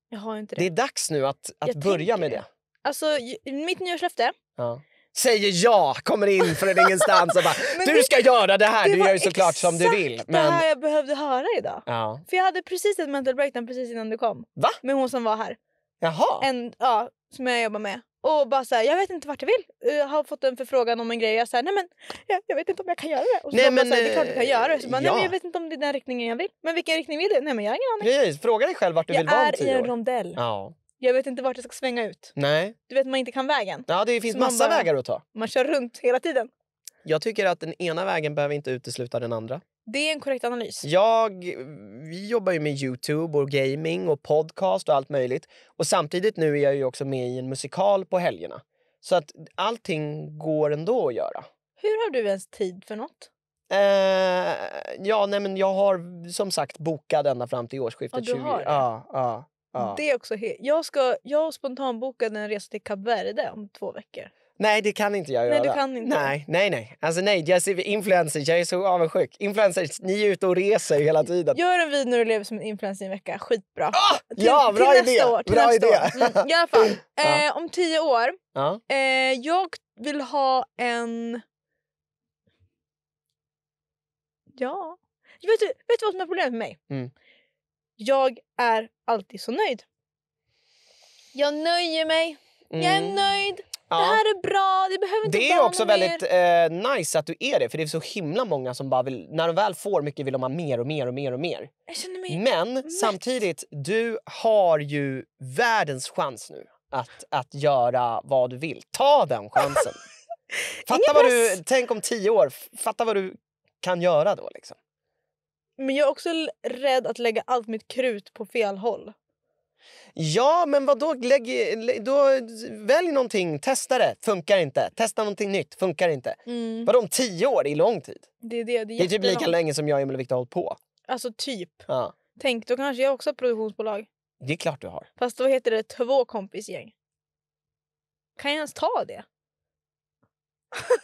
jag har inte det. Det är dags nu att, att börja med det. det. Alltså mitt nyårslöfte Ja. Säger ja, kommer in från ingenstans och bara <laughs> du det, ska göra det här, det du gör ju såklart som du vill. Men... det här jag behövde höra idag. Ja. För jag hade precis ett mental breakdown precis innan du kom. Va? Med hon som var här. Jaha. En, ja, som jag jobbar med. Och bara så jag vet inte vart jag vill. Jag har fått en förfrågan om en grej. Jag säger nej men jag, jag, vet inte om jag kan göra det. Och så nej, de men, bara det är klart du kan eh, göra det. Så bara, ja. nej men jag vet inte om det är den riktningen jag vill. Men vilken riktning vill du? Nej men jag har ingen aning. Precis, fråga dig själv vart du jag vill vara om tio år. Jag är i en rondell. Ja jag vet inte vart jag ska svänga ut. Nej. Du vet, man inte kan vägen. Ja, det finns Så massa bara, vägar att ta. Man kör runt hela tiden. Jag tycker att den ena vägen behöver inte utesluta den andra. Det är en korrekt analys. Jag, vi jobbar ju med Youtube och gaming och podcast och allt möjligt. Och samtidigt nu är jag ju också med i en musikal på helgerna. Så att allting går ändå att göra. Hur har du ens tid för nåt? Uh, eh, ja, nej men jag har som sagt bokat ända fram till årsskiftet. Ja, du har det? Ja, ja. Ja. Det är också jag, ska, jag spontanbokade en resa till Kap Verde om två veckor. Nej, det kan inte jag Nej, göra. du kan inte. Nej, nej, nej. Alltså nej, jag ser influencers, jag är så avundsjuk. Influencers, ni är ute och reser hela tiden. Gör en video när du lever som en influencer i en vecka. Skitbra. Ah! Till, typ ja, bra till idé. Nästa år, till bra nästa idé. År. Mm, I alla fall, <laughs> Ja. eh, om tio år. Ja. Eh, jag vill ha en... Ja. Vet du, vet du vad som är problemet med mig? Mm. Jag är alltid så nöjd. Jag nöjer mig. Mm. Jag är mm. nöjd. Ja. Det här är bra. Det behöver inte Det är också väldigt eh, nice att du är det. För det är så himla många som bara vill, när de väl får mycket vill de ha mer och mer och mer och mer. Men mätt. samtidigt, du har ju världens chans nu att, att göra vad du vill. Ta den chansen. <laughs> fatta vad du, tänk om tio år, fatta vad du kan göra då. Liksom. Men jag är också rädd att lägga allt mitt krut på fel håll. Ja, men vad då? då välj någonting, testa det, funkar inte. Testa någonting nytt, funkar inte. Mm. Vadå om tio år? Det är lång tid. Det är, det, det är, det är typ lika länge som jag och Emil och Victor har hållit på. Alltså typ. Ja. Tänk, då kanske jag också har produktionsbolag. Det är klart du har. Fast då heter det två kompisgäng. Kan jag ens ta det?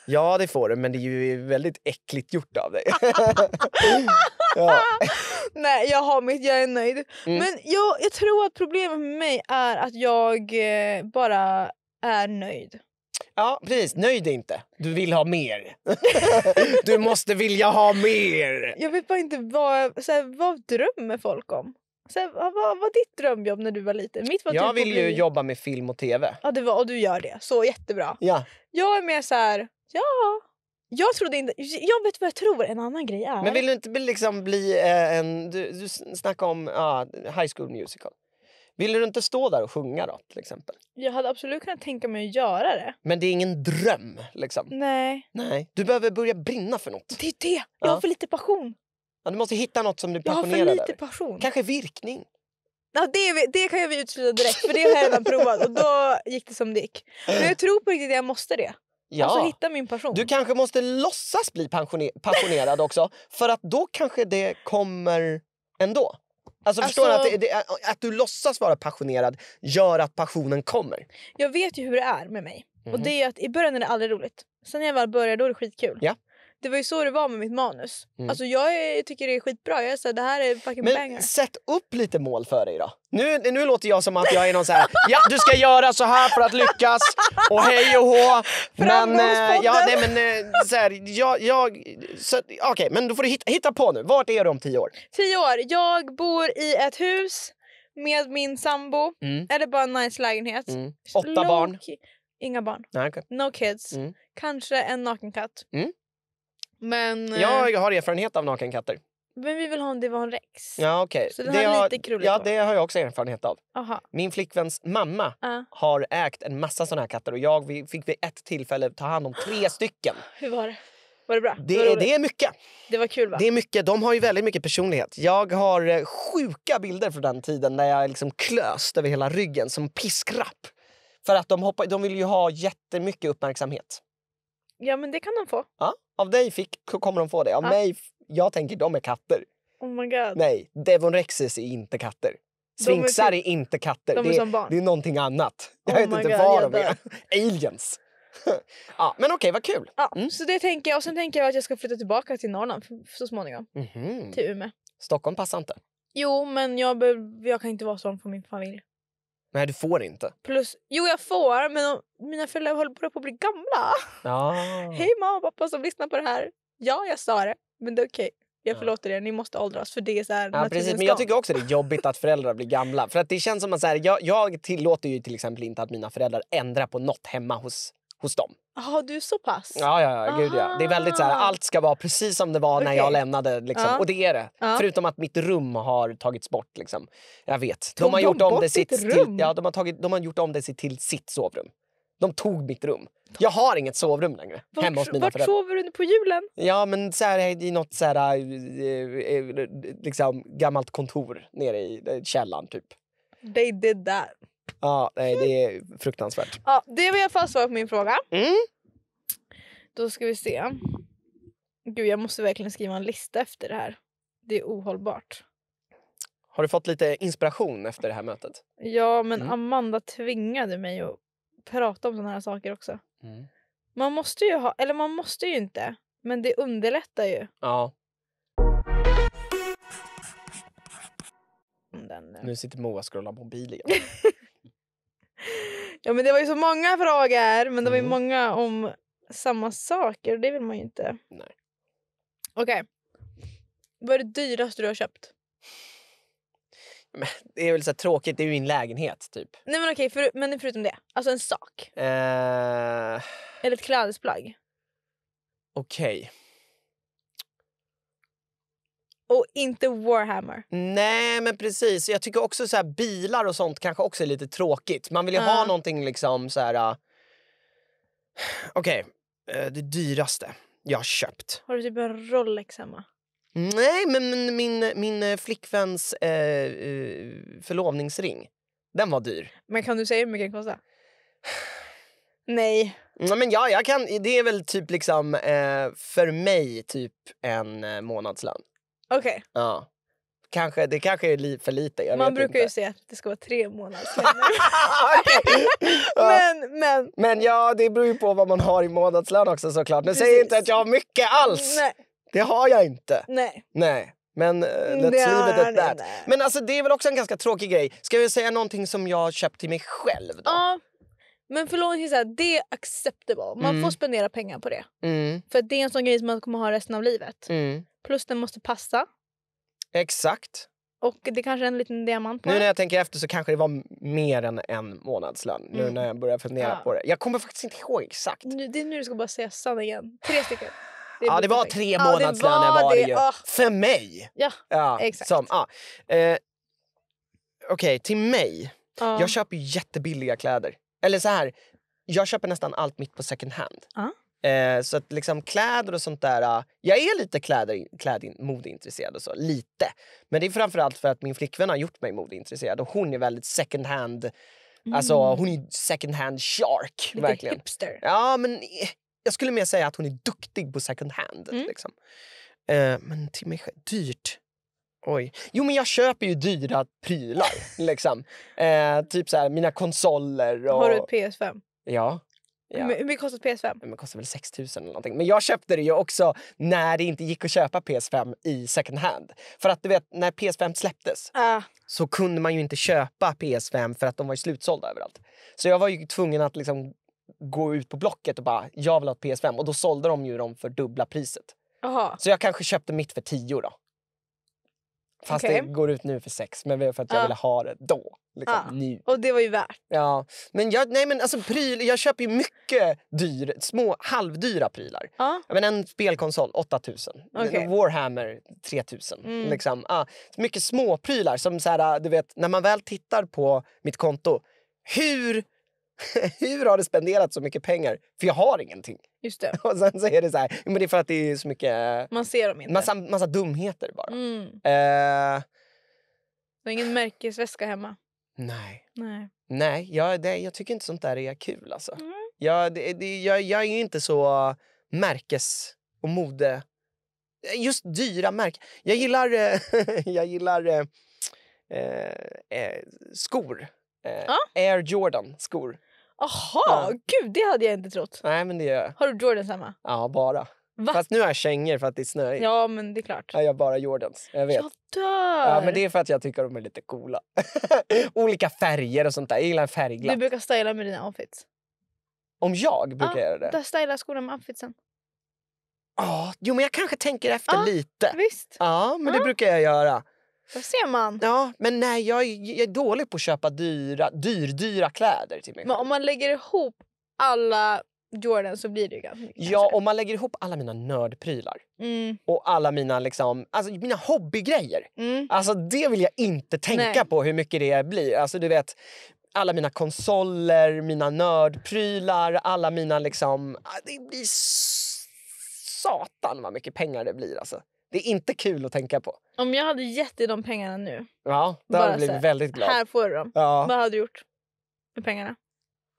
ja, det får du, men det är ju väldigt äckligt gjort av dig. <laughs> <laughs> <laughs> Nej, jag har mitt. Jag är nöjd. Mm. Men jag, jag tror att problemet med mig är att jag eh, bara är nöjd. Ja, precis. Nöjd inte. Du vill ha mer. <laughs> du måste vilja ha mer. Jag vet bara inte vad, så vad drömmer folk om. Så här, vad var ditt drömjobb när du var liten? Mitt var jag typ vill ju bli... jobba med film och tv. Ja, det var, och du gör det. Så jättebra. Ja. Jag är mer så här... Ja, jag trodde inte... Jag vet vad jag tror en annan grej är. Men vill du inte liksom bli eh, en... Du, du snackade om ah, High School Musical. Vill du inte stå där och sjunga då till exempel? Jag hade absolut kunnat tänka mig att göra det. Men det är ingen dröm liksom? Nej. Nej. Du behöver börja brinna för något. Det är det! Jag ja. har för lite passion. Ja, du måste hitta något som du passionerar passionerad Jag har för lite passion. Kanske virkning? Ja, det, det kan jag utsluta direkt för det har jag redan provat och då gick det som det gick. Men jag tror på riktigt att jag måste det. Ja. Alltså hitta min passion. Du kanske måste låtsas bli passionerad också för att då kanske det kommer ändå. Alltså, alltså, du att, alltså- det, det, att du låtsas vara passionerad gör att passionen kommer. Jag vet ju hur det är med mig. Mm. Och mhm. det är att I början är det aldrig roligt. Sen när jag väl börjar då är det skitkul. Ja. Det var ju så det var med mitt manus. Mm. Alltså jag är, tycker det är skitbra. Jag är så här, det här är fucking Men banger. sätt upp lite mål för dig då. Nu, nu låter jag som att jag är någon så här, ja du ska göra så här för att lyckas och hej och hå. <laughs> Men, eh, ja, nej, men eh, så här, jag, jag okej, okay, men då får du hitta, hitta på nu. Vart är du om tio år? Tio år? Jag bor i ett hus med min sambo. Mm. Eller bara en nice lägenhet. Mm. Åtta Low barn? Inga barn. okay. No kids. Mm. Kanske en nakenkatt. Mm. Men, eh, jag har erfarenhet av nakenkatter. Men vi vill ha en divan rex. Ja, okay. Så den det har lite krulligt Ja, på. det har jag också erfarenhet av. Aha. Min flickväns mamma uh. har ägt en massa såna här katter och jag fick vid ett tillfälle ta hand om tre <gasps> stycken. Hur var det? Var det bra? Det, det, det är mycket. Det var kul va? Det är mycket. De har ju väldigt mycket personlighet. Jag har eh, sjuka bilder från den tiden när jag liksom klöst över hela ryggen som piskrapp. För att de, hoppar, de vill ju ha jättemycket uppmärksamhet. Ja, men det kan de få. Ja, av dig fick, kommer de få det. Av ja. mig, jag tänker de är katter. Oh my god. Nej, Devon Rexes är inte katter. Sphinxar är, typ, är, inte katter. De är det, är, det är någonting annat. Jag oh vet inte vad de är. <laughs> Aliens. <laughs> ja, men okej, okay, vad kul. Ja, mm. så det tänker jag. Och sen tänker jag att jag ska flytta tillbaka till Norrland så småningom. Mm -hmm. Till Umeå. Stockholm passar inte. Jo, men jag, jag kan inte vara sån för min familj. Nej, du får inte. Plus, jo, jag får, men om, mina föräldrar håller på att bli gamla. Ja. <laughs> Hej mamma och pappa som lyssnar på det här. Ja, jag sa det, men det är okej. Okay. Jag förlåter er, ni måste åldras. För det är så här ja, precis, men Jag tycker också det är jobbigt att föräldrar blir gamla. För att det känns som att så här, jag, jag tillåter ju till exempel inte att mina föräldrar ändrar på nåt hemma hos hos dem. Jaha, du så pass? Ja, ja, ja, gud, ja. Det är väldigt så här, ah. allt ska vara precis som det var okay. när jag lämnade. Liksom. Ja. Ah. Och det är det. Ja. Ah. Förutom att mitt rum har tagits bort. Liksom. Jag vet. de har gjort om det sitt till, sitt sovrum. De tog mitt rum. Jag har inget sovrum längre. Vart, hemma hos mina vart sover du på julen? Ja, men så här, I nåt så här, eh, eh, liksom, gammalt kontor nere i eh, källaren. Typ. They did that. Ja, nej, det är fruktansvärt. Ja, det var i alla fall svar på min fråga. Mm. Då ska vi se. Gud, jag måste verkligen skriva en lista efter det här. Det är ohållbart. Har du fått lite inspiration efter det här mötet? Ja, men mm. Amanda tvingade mig att prata om sådana här saker också. Mm. Man måste ju ha, eller man måste ju inte, men det underlättar ju. Ja. Eh. Nu sitter Moa och scrollar mobil igen. <laughs> Ja men det var ju så många frågor, men det var ju mm. många om samma saker och det vill man ju inte. Nej. Okej. Vad är det dyraste du har köpt? Men det är väl så tråkigt, det är ju min lägenhet typ. Nej men okej, för, men förutom det. Alltså en sak. Eh, Eller ett klädesplagg. Okej och inte Warhammer. Nej, men precis. Jag tycker också så här, bilar och sånt kanske också är lite tråkigt. Man vill ju uh. ha någonting liksom så här... Uh... Okej, okay. uh, eh, det dyraste jag har köpt. Har du typ en Rolex hemma? Nej, men min, min eh, flickväns eh, eh, förlovningsring. Den var dyr. Men kan du säga hur mycket den kostar? Nej. Mm, men ja, jag kan, det är väl typ liksom eh, för mig typ en månadslön. Okej. Okay. Ja. Kanske, det kanske är li för lite. Jag Man brukar inte. ju säga att det ska vara tre månader <laughs> men, men. men ja, det beror ju på vad man har i månadslön också såklart. Nu Precis. säger jag inte att jag har mycket alls. Nej. Det har jag inte. Nej. Nej. Men uh, let's leave it at that. Men alltså, det är väl också en ganska tråkig grej. Ska vi säga någonting som jag köpt till mig själv? Då? Ja, men förlovning, det är acceptable. Man mm. får spendera pengar på det. Mm. För det är en sån grej som man kommer ha resten av livet. Mm. Plus den måste passa. Exakt. Och det kanske är en liten diamant på Nu när jag tänker efter så kanske det var mer än en månadslön. Nu mm. när jag börjar fundera ja. på det. Jag kommer faktiskt inte ihåg exakt. Nu, det är nu du ska bara säga sanningen. Tre stycken. Det ja, det var tre månadslöner ja, var, var det, ju. Oh. För mig! Ja, ja exakt. ah. eh, Okej, okay, till mig. Ah. Jag köper jättebilliga kläder. Eller så här, jag köper nästan allt mitt på second hand. Ah. Eh, så att liksom kläder och sånt där. Ah, jag är lite kläder, klädmodeintresserad och så, lite. Men det är framförallt för att min flickvän har gjort mig modeintresserad och hon är väldigt second hand. Alltså, mm. Alltså hon är second hand shark. Lite verkligen. hipster. Ja, men eh, jag skulle mer säga att hon är duktig på second hand. Mm. Liksom. Eh, men till mig själv, dyrt. Oj. Jo, men jag köper ju dyra prylar. liksom. Eh, typ så här, mina konsoler. Och... Har du ett PS5? Ja. Ja. Hur mycket kostar PS5? Det kostar väl 6 000 eller någonting. Men jag köpte det ju också när det inte gick att köpa PS5 i second hand. För att du vet, när PS5 släpptes ah. så kunde man ju inte köpa PS5 för att de var ju slutsålda överallt. Så jag var ju tvungen att liksom gå ut på Blocket och bara “jag vill ha ett PS5” och då sålde de ju dem för dubbla priset. Aha. Så jag kanske köpte mitt för 10 då. Fast okay. det går ut nu för sex, men för att jag ja. ville ha det då. Liksom, ja. nu. Och det var ju värt. Ja. Men jag, nej, men alltså, pryl, jag köper ju mycket dyr, små, halvdyra prylar. Ja. Men en spelkonsol, 8000. Okay. Warhammer, 3000. Mm. Liksom. Ah, mycket småprylar. Som så här, du vet, när man väl tittar på mitt konto, hur <laughs> hur har du spenderat så mycket pengar? För jag har ingenting. Just det. <laughs> Och sen så är det så här, men det är för att det är så mycket... Eh, Man ser dem inte. Massa, massa dumheter bara. Mm. Uh... Du har ingen märkesväska hemma? Nej. Nej, Nej jag, det, jag tycker inte sånt där är kul alltså. Mm. Jag, det, det, jag, jag är inte så märkes och mode... Eh, just dyra märken. Jag gillar, <laughs> jag gillar eh, eh, skor. Eh, ah? Air Jordan-skor. Jaha! ja. gud det hade jag inte trott. Nej, men det gör jag. Har du Jordans hemma? Ja, bara. Va? Fast nu har jag kängor för att det är snöigt. Ja, men det är klart. Ja, jag har bara Jordans. Jag vet. Jag dör! Ja, men det är för att jag tycker de är lite coola. <laughs> Olika färger och sånt där. Jag gillar färgglatt. Du brukar styla med dina outfits. Om jag brukar ah, göra det? Ja, styla skorna med outfitsen. Ja, jo men jag kanske tänker efter ah, lite. Visst. Ja, men det brukar jag göra. Då ser man. Ja, men nej, jag, jag är dålig på att köpa dyra, dyr, dyra kläder till mig Men om man lägger ihop alla Jordan så blir det ju ganska mycket. Ja, om man lägger ihop alla mina nördprylar mm. och alla mina, liksom, alltså, mina hobbygrejer. Mm. Alltså, det vill jag inte tänka nej. på hur mycket det blir. Alltså, du vet, alla mina konsoler, mina nördprylar, alla mina... liksom... Ah, det blir satan vad mycket pengar det blir. Alltså. Det är inte kul att tänka på. Om jag hade gett dig de pengarna nu. Ja, då hade du blivit väldigt glad. Här får du dem. Ja. Vad hade du gjort med pengarna?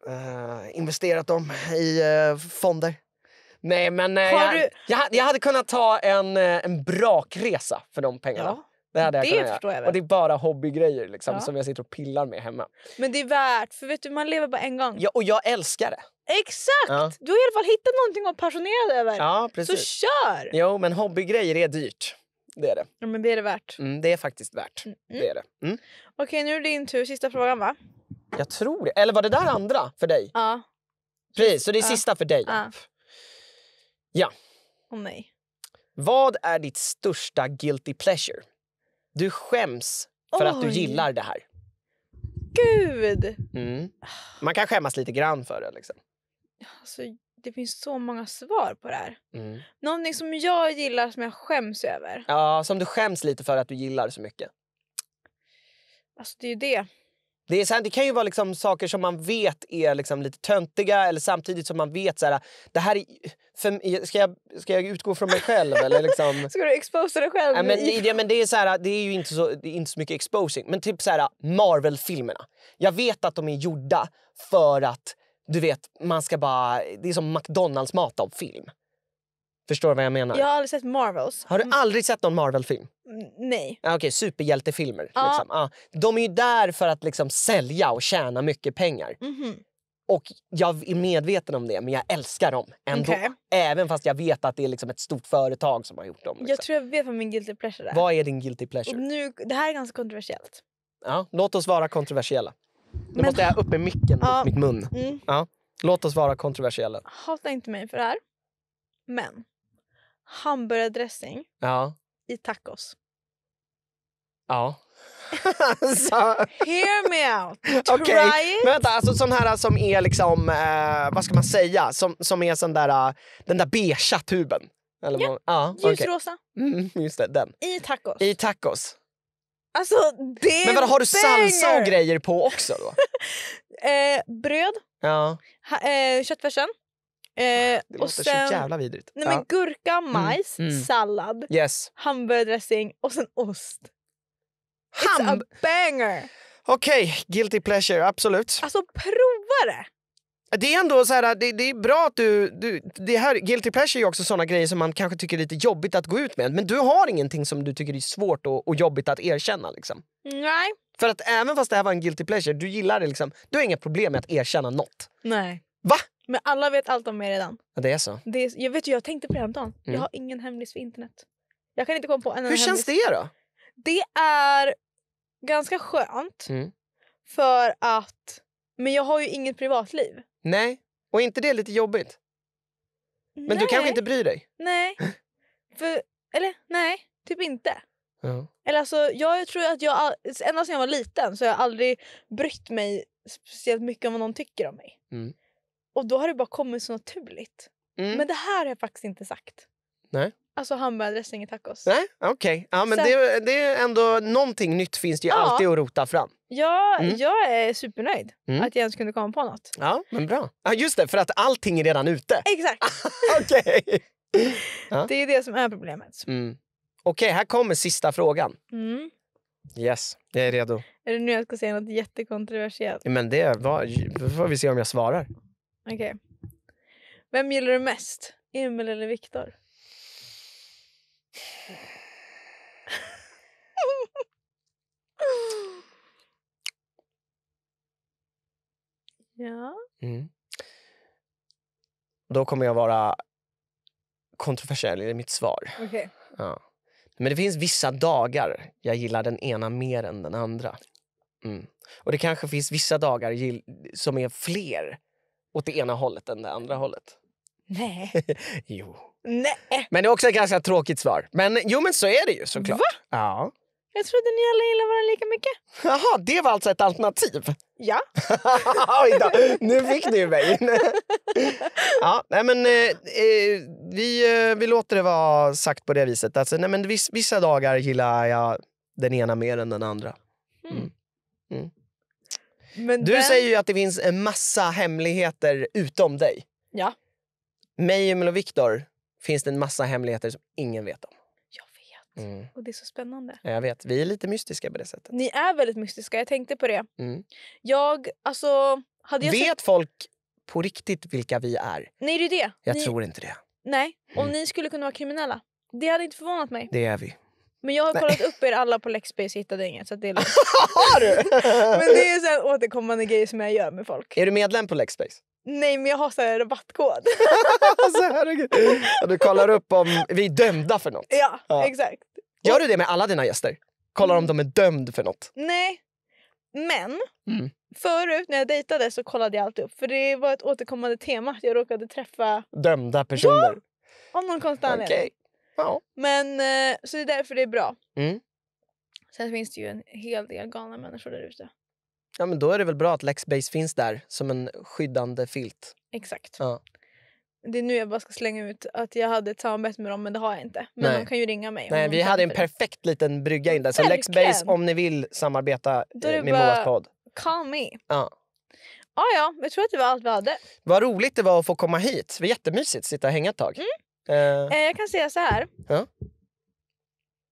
Uh, investerat dem i uh, fonder. Nej, men uh, jag, du... jag, jag, hade kunnat ta en, en brakresa för de pengarna. Ja. Det hade jag det förstår göra. Jag väl. och det är bara hobbygrejer liksom, ja. som jag sitter och pillar med hemma. Men det är värt, för vet du, man lever bara en gång. Ja, och jag älskar det. Exakt! Ja. Du har i alla fall hittat någonting att vara passionerad över. Ja, precis. Så kör! Jo, men hobbygrejer är dyrt. Det är det. Ja, men det är det värt. Mm, det är faktiskt värt. Mm, mm. Det är det. Mm. Okej, nu är det din tur. Sista frågan, va? Jag tror det. Eller var det där andra för dig? Ja. Precis, så det är ja. sista för dig. Ja. ja. Oh, nej. Vad är ditt största guilty pleasure? Du skäms för Oj. att du gillar det här. Gud! Mm. Man kan skämmas lite grann för det. Liksom. Alltså, det finns så många svar på det här. Mm. Någonting som jag gillar som jag skäms över. Ja, som du skäms lite för att du gillar så mycket. Alltså det är ju det. Det, är så här, det kan ju vara liksom saker som man vet är liksom lite töntiga eller samtidigt som man vet så här, det här är, för, ska, jag, ska jag utgå från mig själv? Eller liksom, <laughs> ska du exposa dig själv? Nej, men, det, men det, är så här, det är ju inte så, det är inte så mycket exposing. Men typ så här, Marvel-filmerna. Jag vet att de är gjorda för att du vet, man ska bara... Det är som McDonalds mat av film. Förstår du vad jag menar? Jag har aldrig sett Marvels. Har du mm. aldrig sett någon Marvel-film? Mm, nej. Ah, okej, okay, superhjältefilmer. Ah. Liksom. Ah, de är ju där för att liksom sälja och tjäna mycket pengar. Mm -hmm. Och jag är medveten om det, men jag älskar dem ändå. Okay. Även fast jag vet att det är liksom ett stort företag som har gjort dem. Liksom. Jag tror jag vet vad min guilty pleasure är. Vad är din guilty pleasure? nu, det här är ganska kontroversiellt. Ja, låt oss vara kontroversiella. Nu men... måste jag upp med micken mot mitt mun. Mm. Ja, låt oss vara kontroversiella. Hata inte mig för det här. Men hamburgardressing ja. i tacos. Ja. alltså. <laughs> <laughs> Hear me out! Try okay. it! Vänta, alltså sån här som är liksom, eh, vad ska man säga, som, som är sån där, eh, den där beigea tuben. Eller ja, ah, ljusrosa. Mm, just det, den. I tacos. I tacos. Alltså det är Men vad har du salsa och grejer på också då? <laughs> eh, bröd, ja. ha, eh, köttfärsen, Eh, det låter sen, så jävla vidrigt. Nej, men gurka, mm, majs, mm. Mm. sallad, yes. hamburgardressing och sen ost. It's a banger! Okej, okay. guilty pleasure, absolut. Alltså prova det! Det är ändå så här, det, det, är bra att du, du... det här, guilty pleasure är också såna grejer som man kanske tycker är lite jobbigt att gå ut med. Men du har ingenting som du tycker är svårt och, och jobbigt att erkänna. Liksom. Nej. För att även fast det här var en guilty pleasure, du gillar det liksom. Du har inga problem med att erkänna nåt. Nej. Va? Men alla vet allt om mig redan. Ja, det är så. Det är, jag, vet jag tänkte på det häromdagen. Mm. Jag har ingen hemlis för internet. Jag kan inte komma på en Hur känns hemlis. det då? Det är ganska skönt. Mm. För att... Men jag har ju inget privatliv. Nej, och inte det är lite jobbigt? Men nej. du kanske inte bryr dig? Nej. för, eller nej, typ inte. Ja. Eller alltså, jag tror att jag, ända sedan jag var liten så har jag aldrig brytt mig speciellt mycket om vad någon tycker om mig. Mm. Och då har det bara kommit så naturligt. Mm. Men det här har jag faktiskt inte sagt. Nej. Alltså hamburgardressing i tacos. Nej, okej. Okay. Ja, men det, det, är ändå någonting nytt finns det ju ja. alltid att rota fram. Ja, mm. jag är supernöjd mm. att jag ens kunde komma på något. Ja, men bra. Ja, just det, för att allting är redan ute. Exakt. <laughs> okej. <laughs> ja. Det är det som är problemet. Mm. Okej, okay, här kommer sista frågan. Mm. Yes, jag är redo. Är det nu jag ska säga något jättekontroversiellt? Men det var, får vi se om jag svarar. Okej. Okay. Vem gillar du mest? Emil eller Viktor? <laughs> ja. Mm. Då kommer jag vara kontroversiell i mitt svar. Okay. Ja. Men det finns vissa dagar jag gillar den ena mer än den andra. Mm. Och Det kanske finns vissa dagar som är fler åt det ena hållet än det andra hållet. Nej. <laughs> jo. Nej. Men det är också ett ganska tråkigt svar. Men jo, men så är det ju såklart. Va? Ja. Jag trodde ni alla gillade varandra lika mycket. Jaha, det var alltså ett alternativ? Ja. <laughs> Oj då, nu fick ni ju mig. <laughs> ja, nej men, eh, eh vi, eh, vi låter det vara sagt på det viset. Alltså, nej men, vissa dagar gillar jag den ena mer än den andra. Mm. Mm. mm. Men du den... säger ju att det finns en massa hemligheter utom dig. Ja. Mig, Emil och Viktor finns det en massa hemligheter som ingen vet om. Jag vet. Mm. Och det är så spännande. Jag vet. Vi är lite mystiska på det sättet. Ni är väldigt mystiska. Jag tänkte på det. Mm. Jag, alltså... Hade jag vet sett... folk på riktigt vilka vi är? Nej, det är det. Jag ni... tror inte det. Nej. Om mm. ni skulle kunna vara kriminella. Det hade inte förvånat mig. Det är vi. Men jag har Nej. kollat upp er alla på Lexbase och hittade inget. Så det är <laughs> har du? <laughs> men det är så återkommande grejer som jag gör med folk. Är du medlem på Lexbase? Nej, men jag har så här rabattkod. alltså, <laughs> herregud. Ja, du kollar upp om vi är dömda för något. Ja, ja. exakt. Gör du det med alla dina gäster? Kollar mm. om de är dömda för något? Nej, men mm. förut när jag dejtade så kollade jag alltid upp. För det var ett återkommande tema att jag råkade träffa... Dömda personer? Ja, av någon konstig anledning. Okay. Men, eh, så det är därför det är bra. Mm. Sen finns det ju en hel del galna människor där ute. Ja, men då är det väl bra att Lexbase finns där som en skyddande filt. Exakt. Ja. Det är nu jag bara ska slänga ut att jag hade ett samarbete med dem, men det har jag inte. Men Nej. de kan ju ringa mig. Nej, vi hade en perfekt liten brygga in där. Så Lexbase, om ni vill samarbeta då eh, med Moas podd. Call me. Ja. Ah, ja, jag tror att det var allt vi hade. Vad roligt det var att få komma hit. Det var jättemysigt att sitta och hänga ett tag. Mm. Eh. eh. Jag kan säga så här. Ja.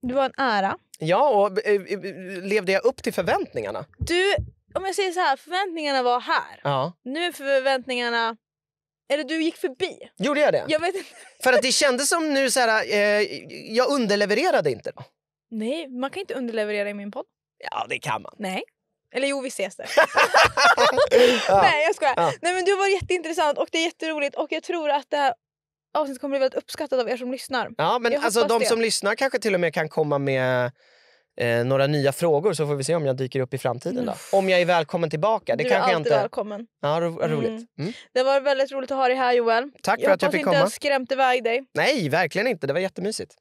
Du var en ära. Ja, och eh, eh, levde jag upp till förväntningarna? Du, om jag säger så här, förväntningarna var här. Ja. Nu är förväntningarna... Eller du gick förbi. Gjorde jag det? Jag vet inte. <laughs> För att det kändes som nu så här, eh, jag underlevererade inte då. Nej, man kan inte underleverera i min podd. Ja, det kan man. Nej. Eller jo, vi ses där. <laughs> ja. Nej, jag skojar. Ja. Nej, men du var jätteintressant och det är jätteroligt och jag tror att det här avsnittet kommer bli väldigt uppskattat av er som lyssnar. Ja, men alltså de det. som lyssnar kanske till och med kan komma med eh, några nya frågor så får vi se om jag dyker upp i framtiden. Mm. Då. Om jag är välkommen tillbaka. Det du kanske är alltid inte... välkommen. Ja, ro roligt. Mm. Mm. Det var väldigt roligt att ha dig här Joel. Tack jag för att jag fick komma. Jag hoppas inte jag skrämt iväg dig. Nej, verkligen inte. Det var jättemysigt.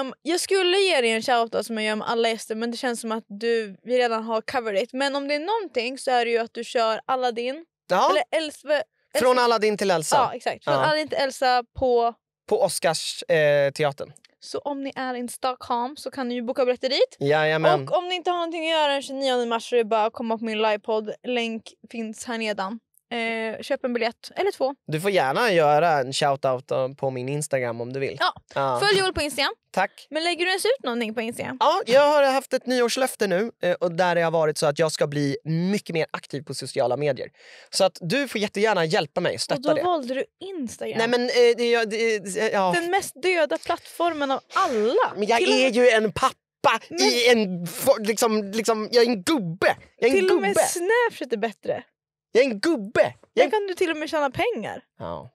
Um, jag skulle ge dig en shoutout som jag gör med alla gäster men det känns som att du, vi redan har covered it. Men om det är någonting så är det ju att du kör Aladdin. Ja. Eller Elsve, från Aladdin till Elsa? Ja, exakt. Från ja. Aladdin till Elsa på... På Oscarsteatern. Eh, så om ni är i Stockholm så kan ni ju boka biljetter dit. Jajamän. Och om ni inte har någonting att göra den 29 mars så är det bara att komma på min livepodd. Länk finns här nedan. Eh, köp en biljett, eller två. Du får gärna göra en shoutout eh, på min Instagram om du vill. Ja. Ah. Följ Joel på Instagram. Tack. Men lägger du ens ut någonting på Instagram? Ja, jag har haft ett nyårslöfte nu eh, och där har varit så att jag ska bli mycket mer aktiv på sociala medier. Så att du får jättegärna hjälpa mig stötta det. Och då det. valde du Instagram. Nej, men, eh, det, det, ja. Den mest döda plattformen av alla. Men jag Till är ju en pappa i en... Liksom, liksom, jag är en gubbe. Jag är en Till gubbe. och med Snapchat är bättre. Jag är en gubbe! Jag... Där kan du till och med tjäna pengar. Ja.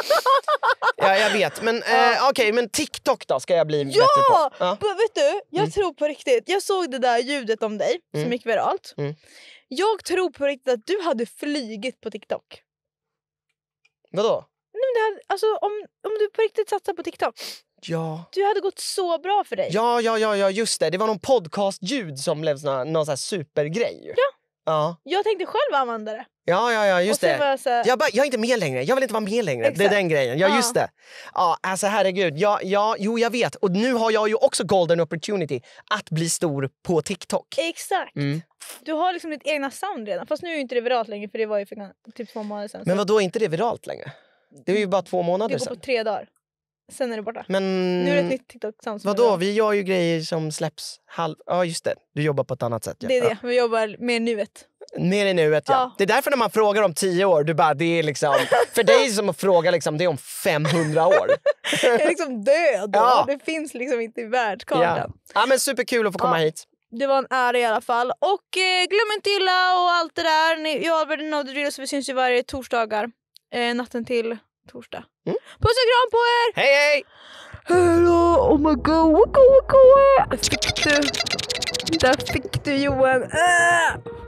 <laughs> ja, jag vet. Men ja. eh, okay, men TikTok då ska jag bli ja! bättre på. Ja, vet du? Jag mm. tror på riktigt. Jag såg det där ljudet om dig mm. som gick viralt. Mm. Jag tror på riktigt att du hade flygit på TikTok. Vadå? Nej, men det hade, alltså, om, om du på riktigt satsar på TikTok. Ja. Du hade gått så bra för dig. Ja, ja, ja, ja just det. Det var någon ljud som blev såna, någon sån supergrej. Ja. Ja. Jag tänkte själv använda det. Ja, ja, ja just det. Jag, så... jag, bara, jag, är inte med längre. Jag vill inte vara med längre. Exakt. Det är den grejen. Ja, ja, just det. Ja, alltså herregud. Ja, ja, jo, jag vet. Och nu har jag ju också golden opportunity att bli stor på TikTok. Exakt. Mm. Du har liksom ditt egna sound redan. Fast nu är inte det viralt längre för det var ju för typ två månader sedan. Så. Men vadå, är inte det viralt längre? Det är ju bara två månader sedan. Det går på tre dagar. Sen är det borta. Men, nu är det ett nytt TikTok-sound. Vadå? Vi gör ju grejer som släpps halv... Ja, just det. Du jobbar på ett annat sätt. Ja. Det är det. Ja. Vi jobbar mer nuet. Mer i nuet, ja. ja. Det är därför när man frågar om tio år, du bara, det är liksom... <laughs> För dig som att fråga, liksom, det är om 500 år. <laughs> Jag är liksom död <laughs> Ja. Det finns liksom inte i världskartan. Ja. ja. men superkul att få komma hit. Det var en ära i alla fall. Och eh, glöm inte illa och allt det där. Ni, jag och Albert know the drill, vi syns ju varje torsdagar. Eh, natten till torsdag. Mm. Puss och kram på er! Hej hej! Hello, oh my god, wacko wacko! Där fick du Johan! Äh!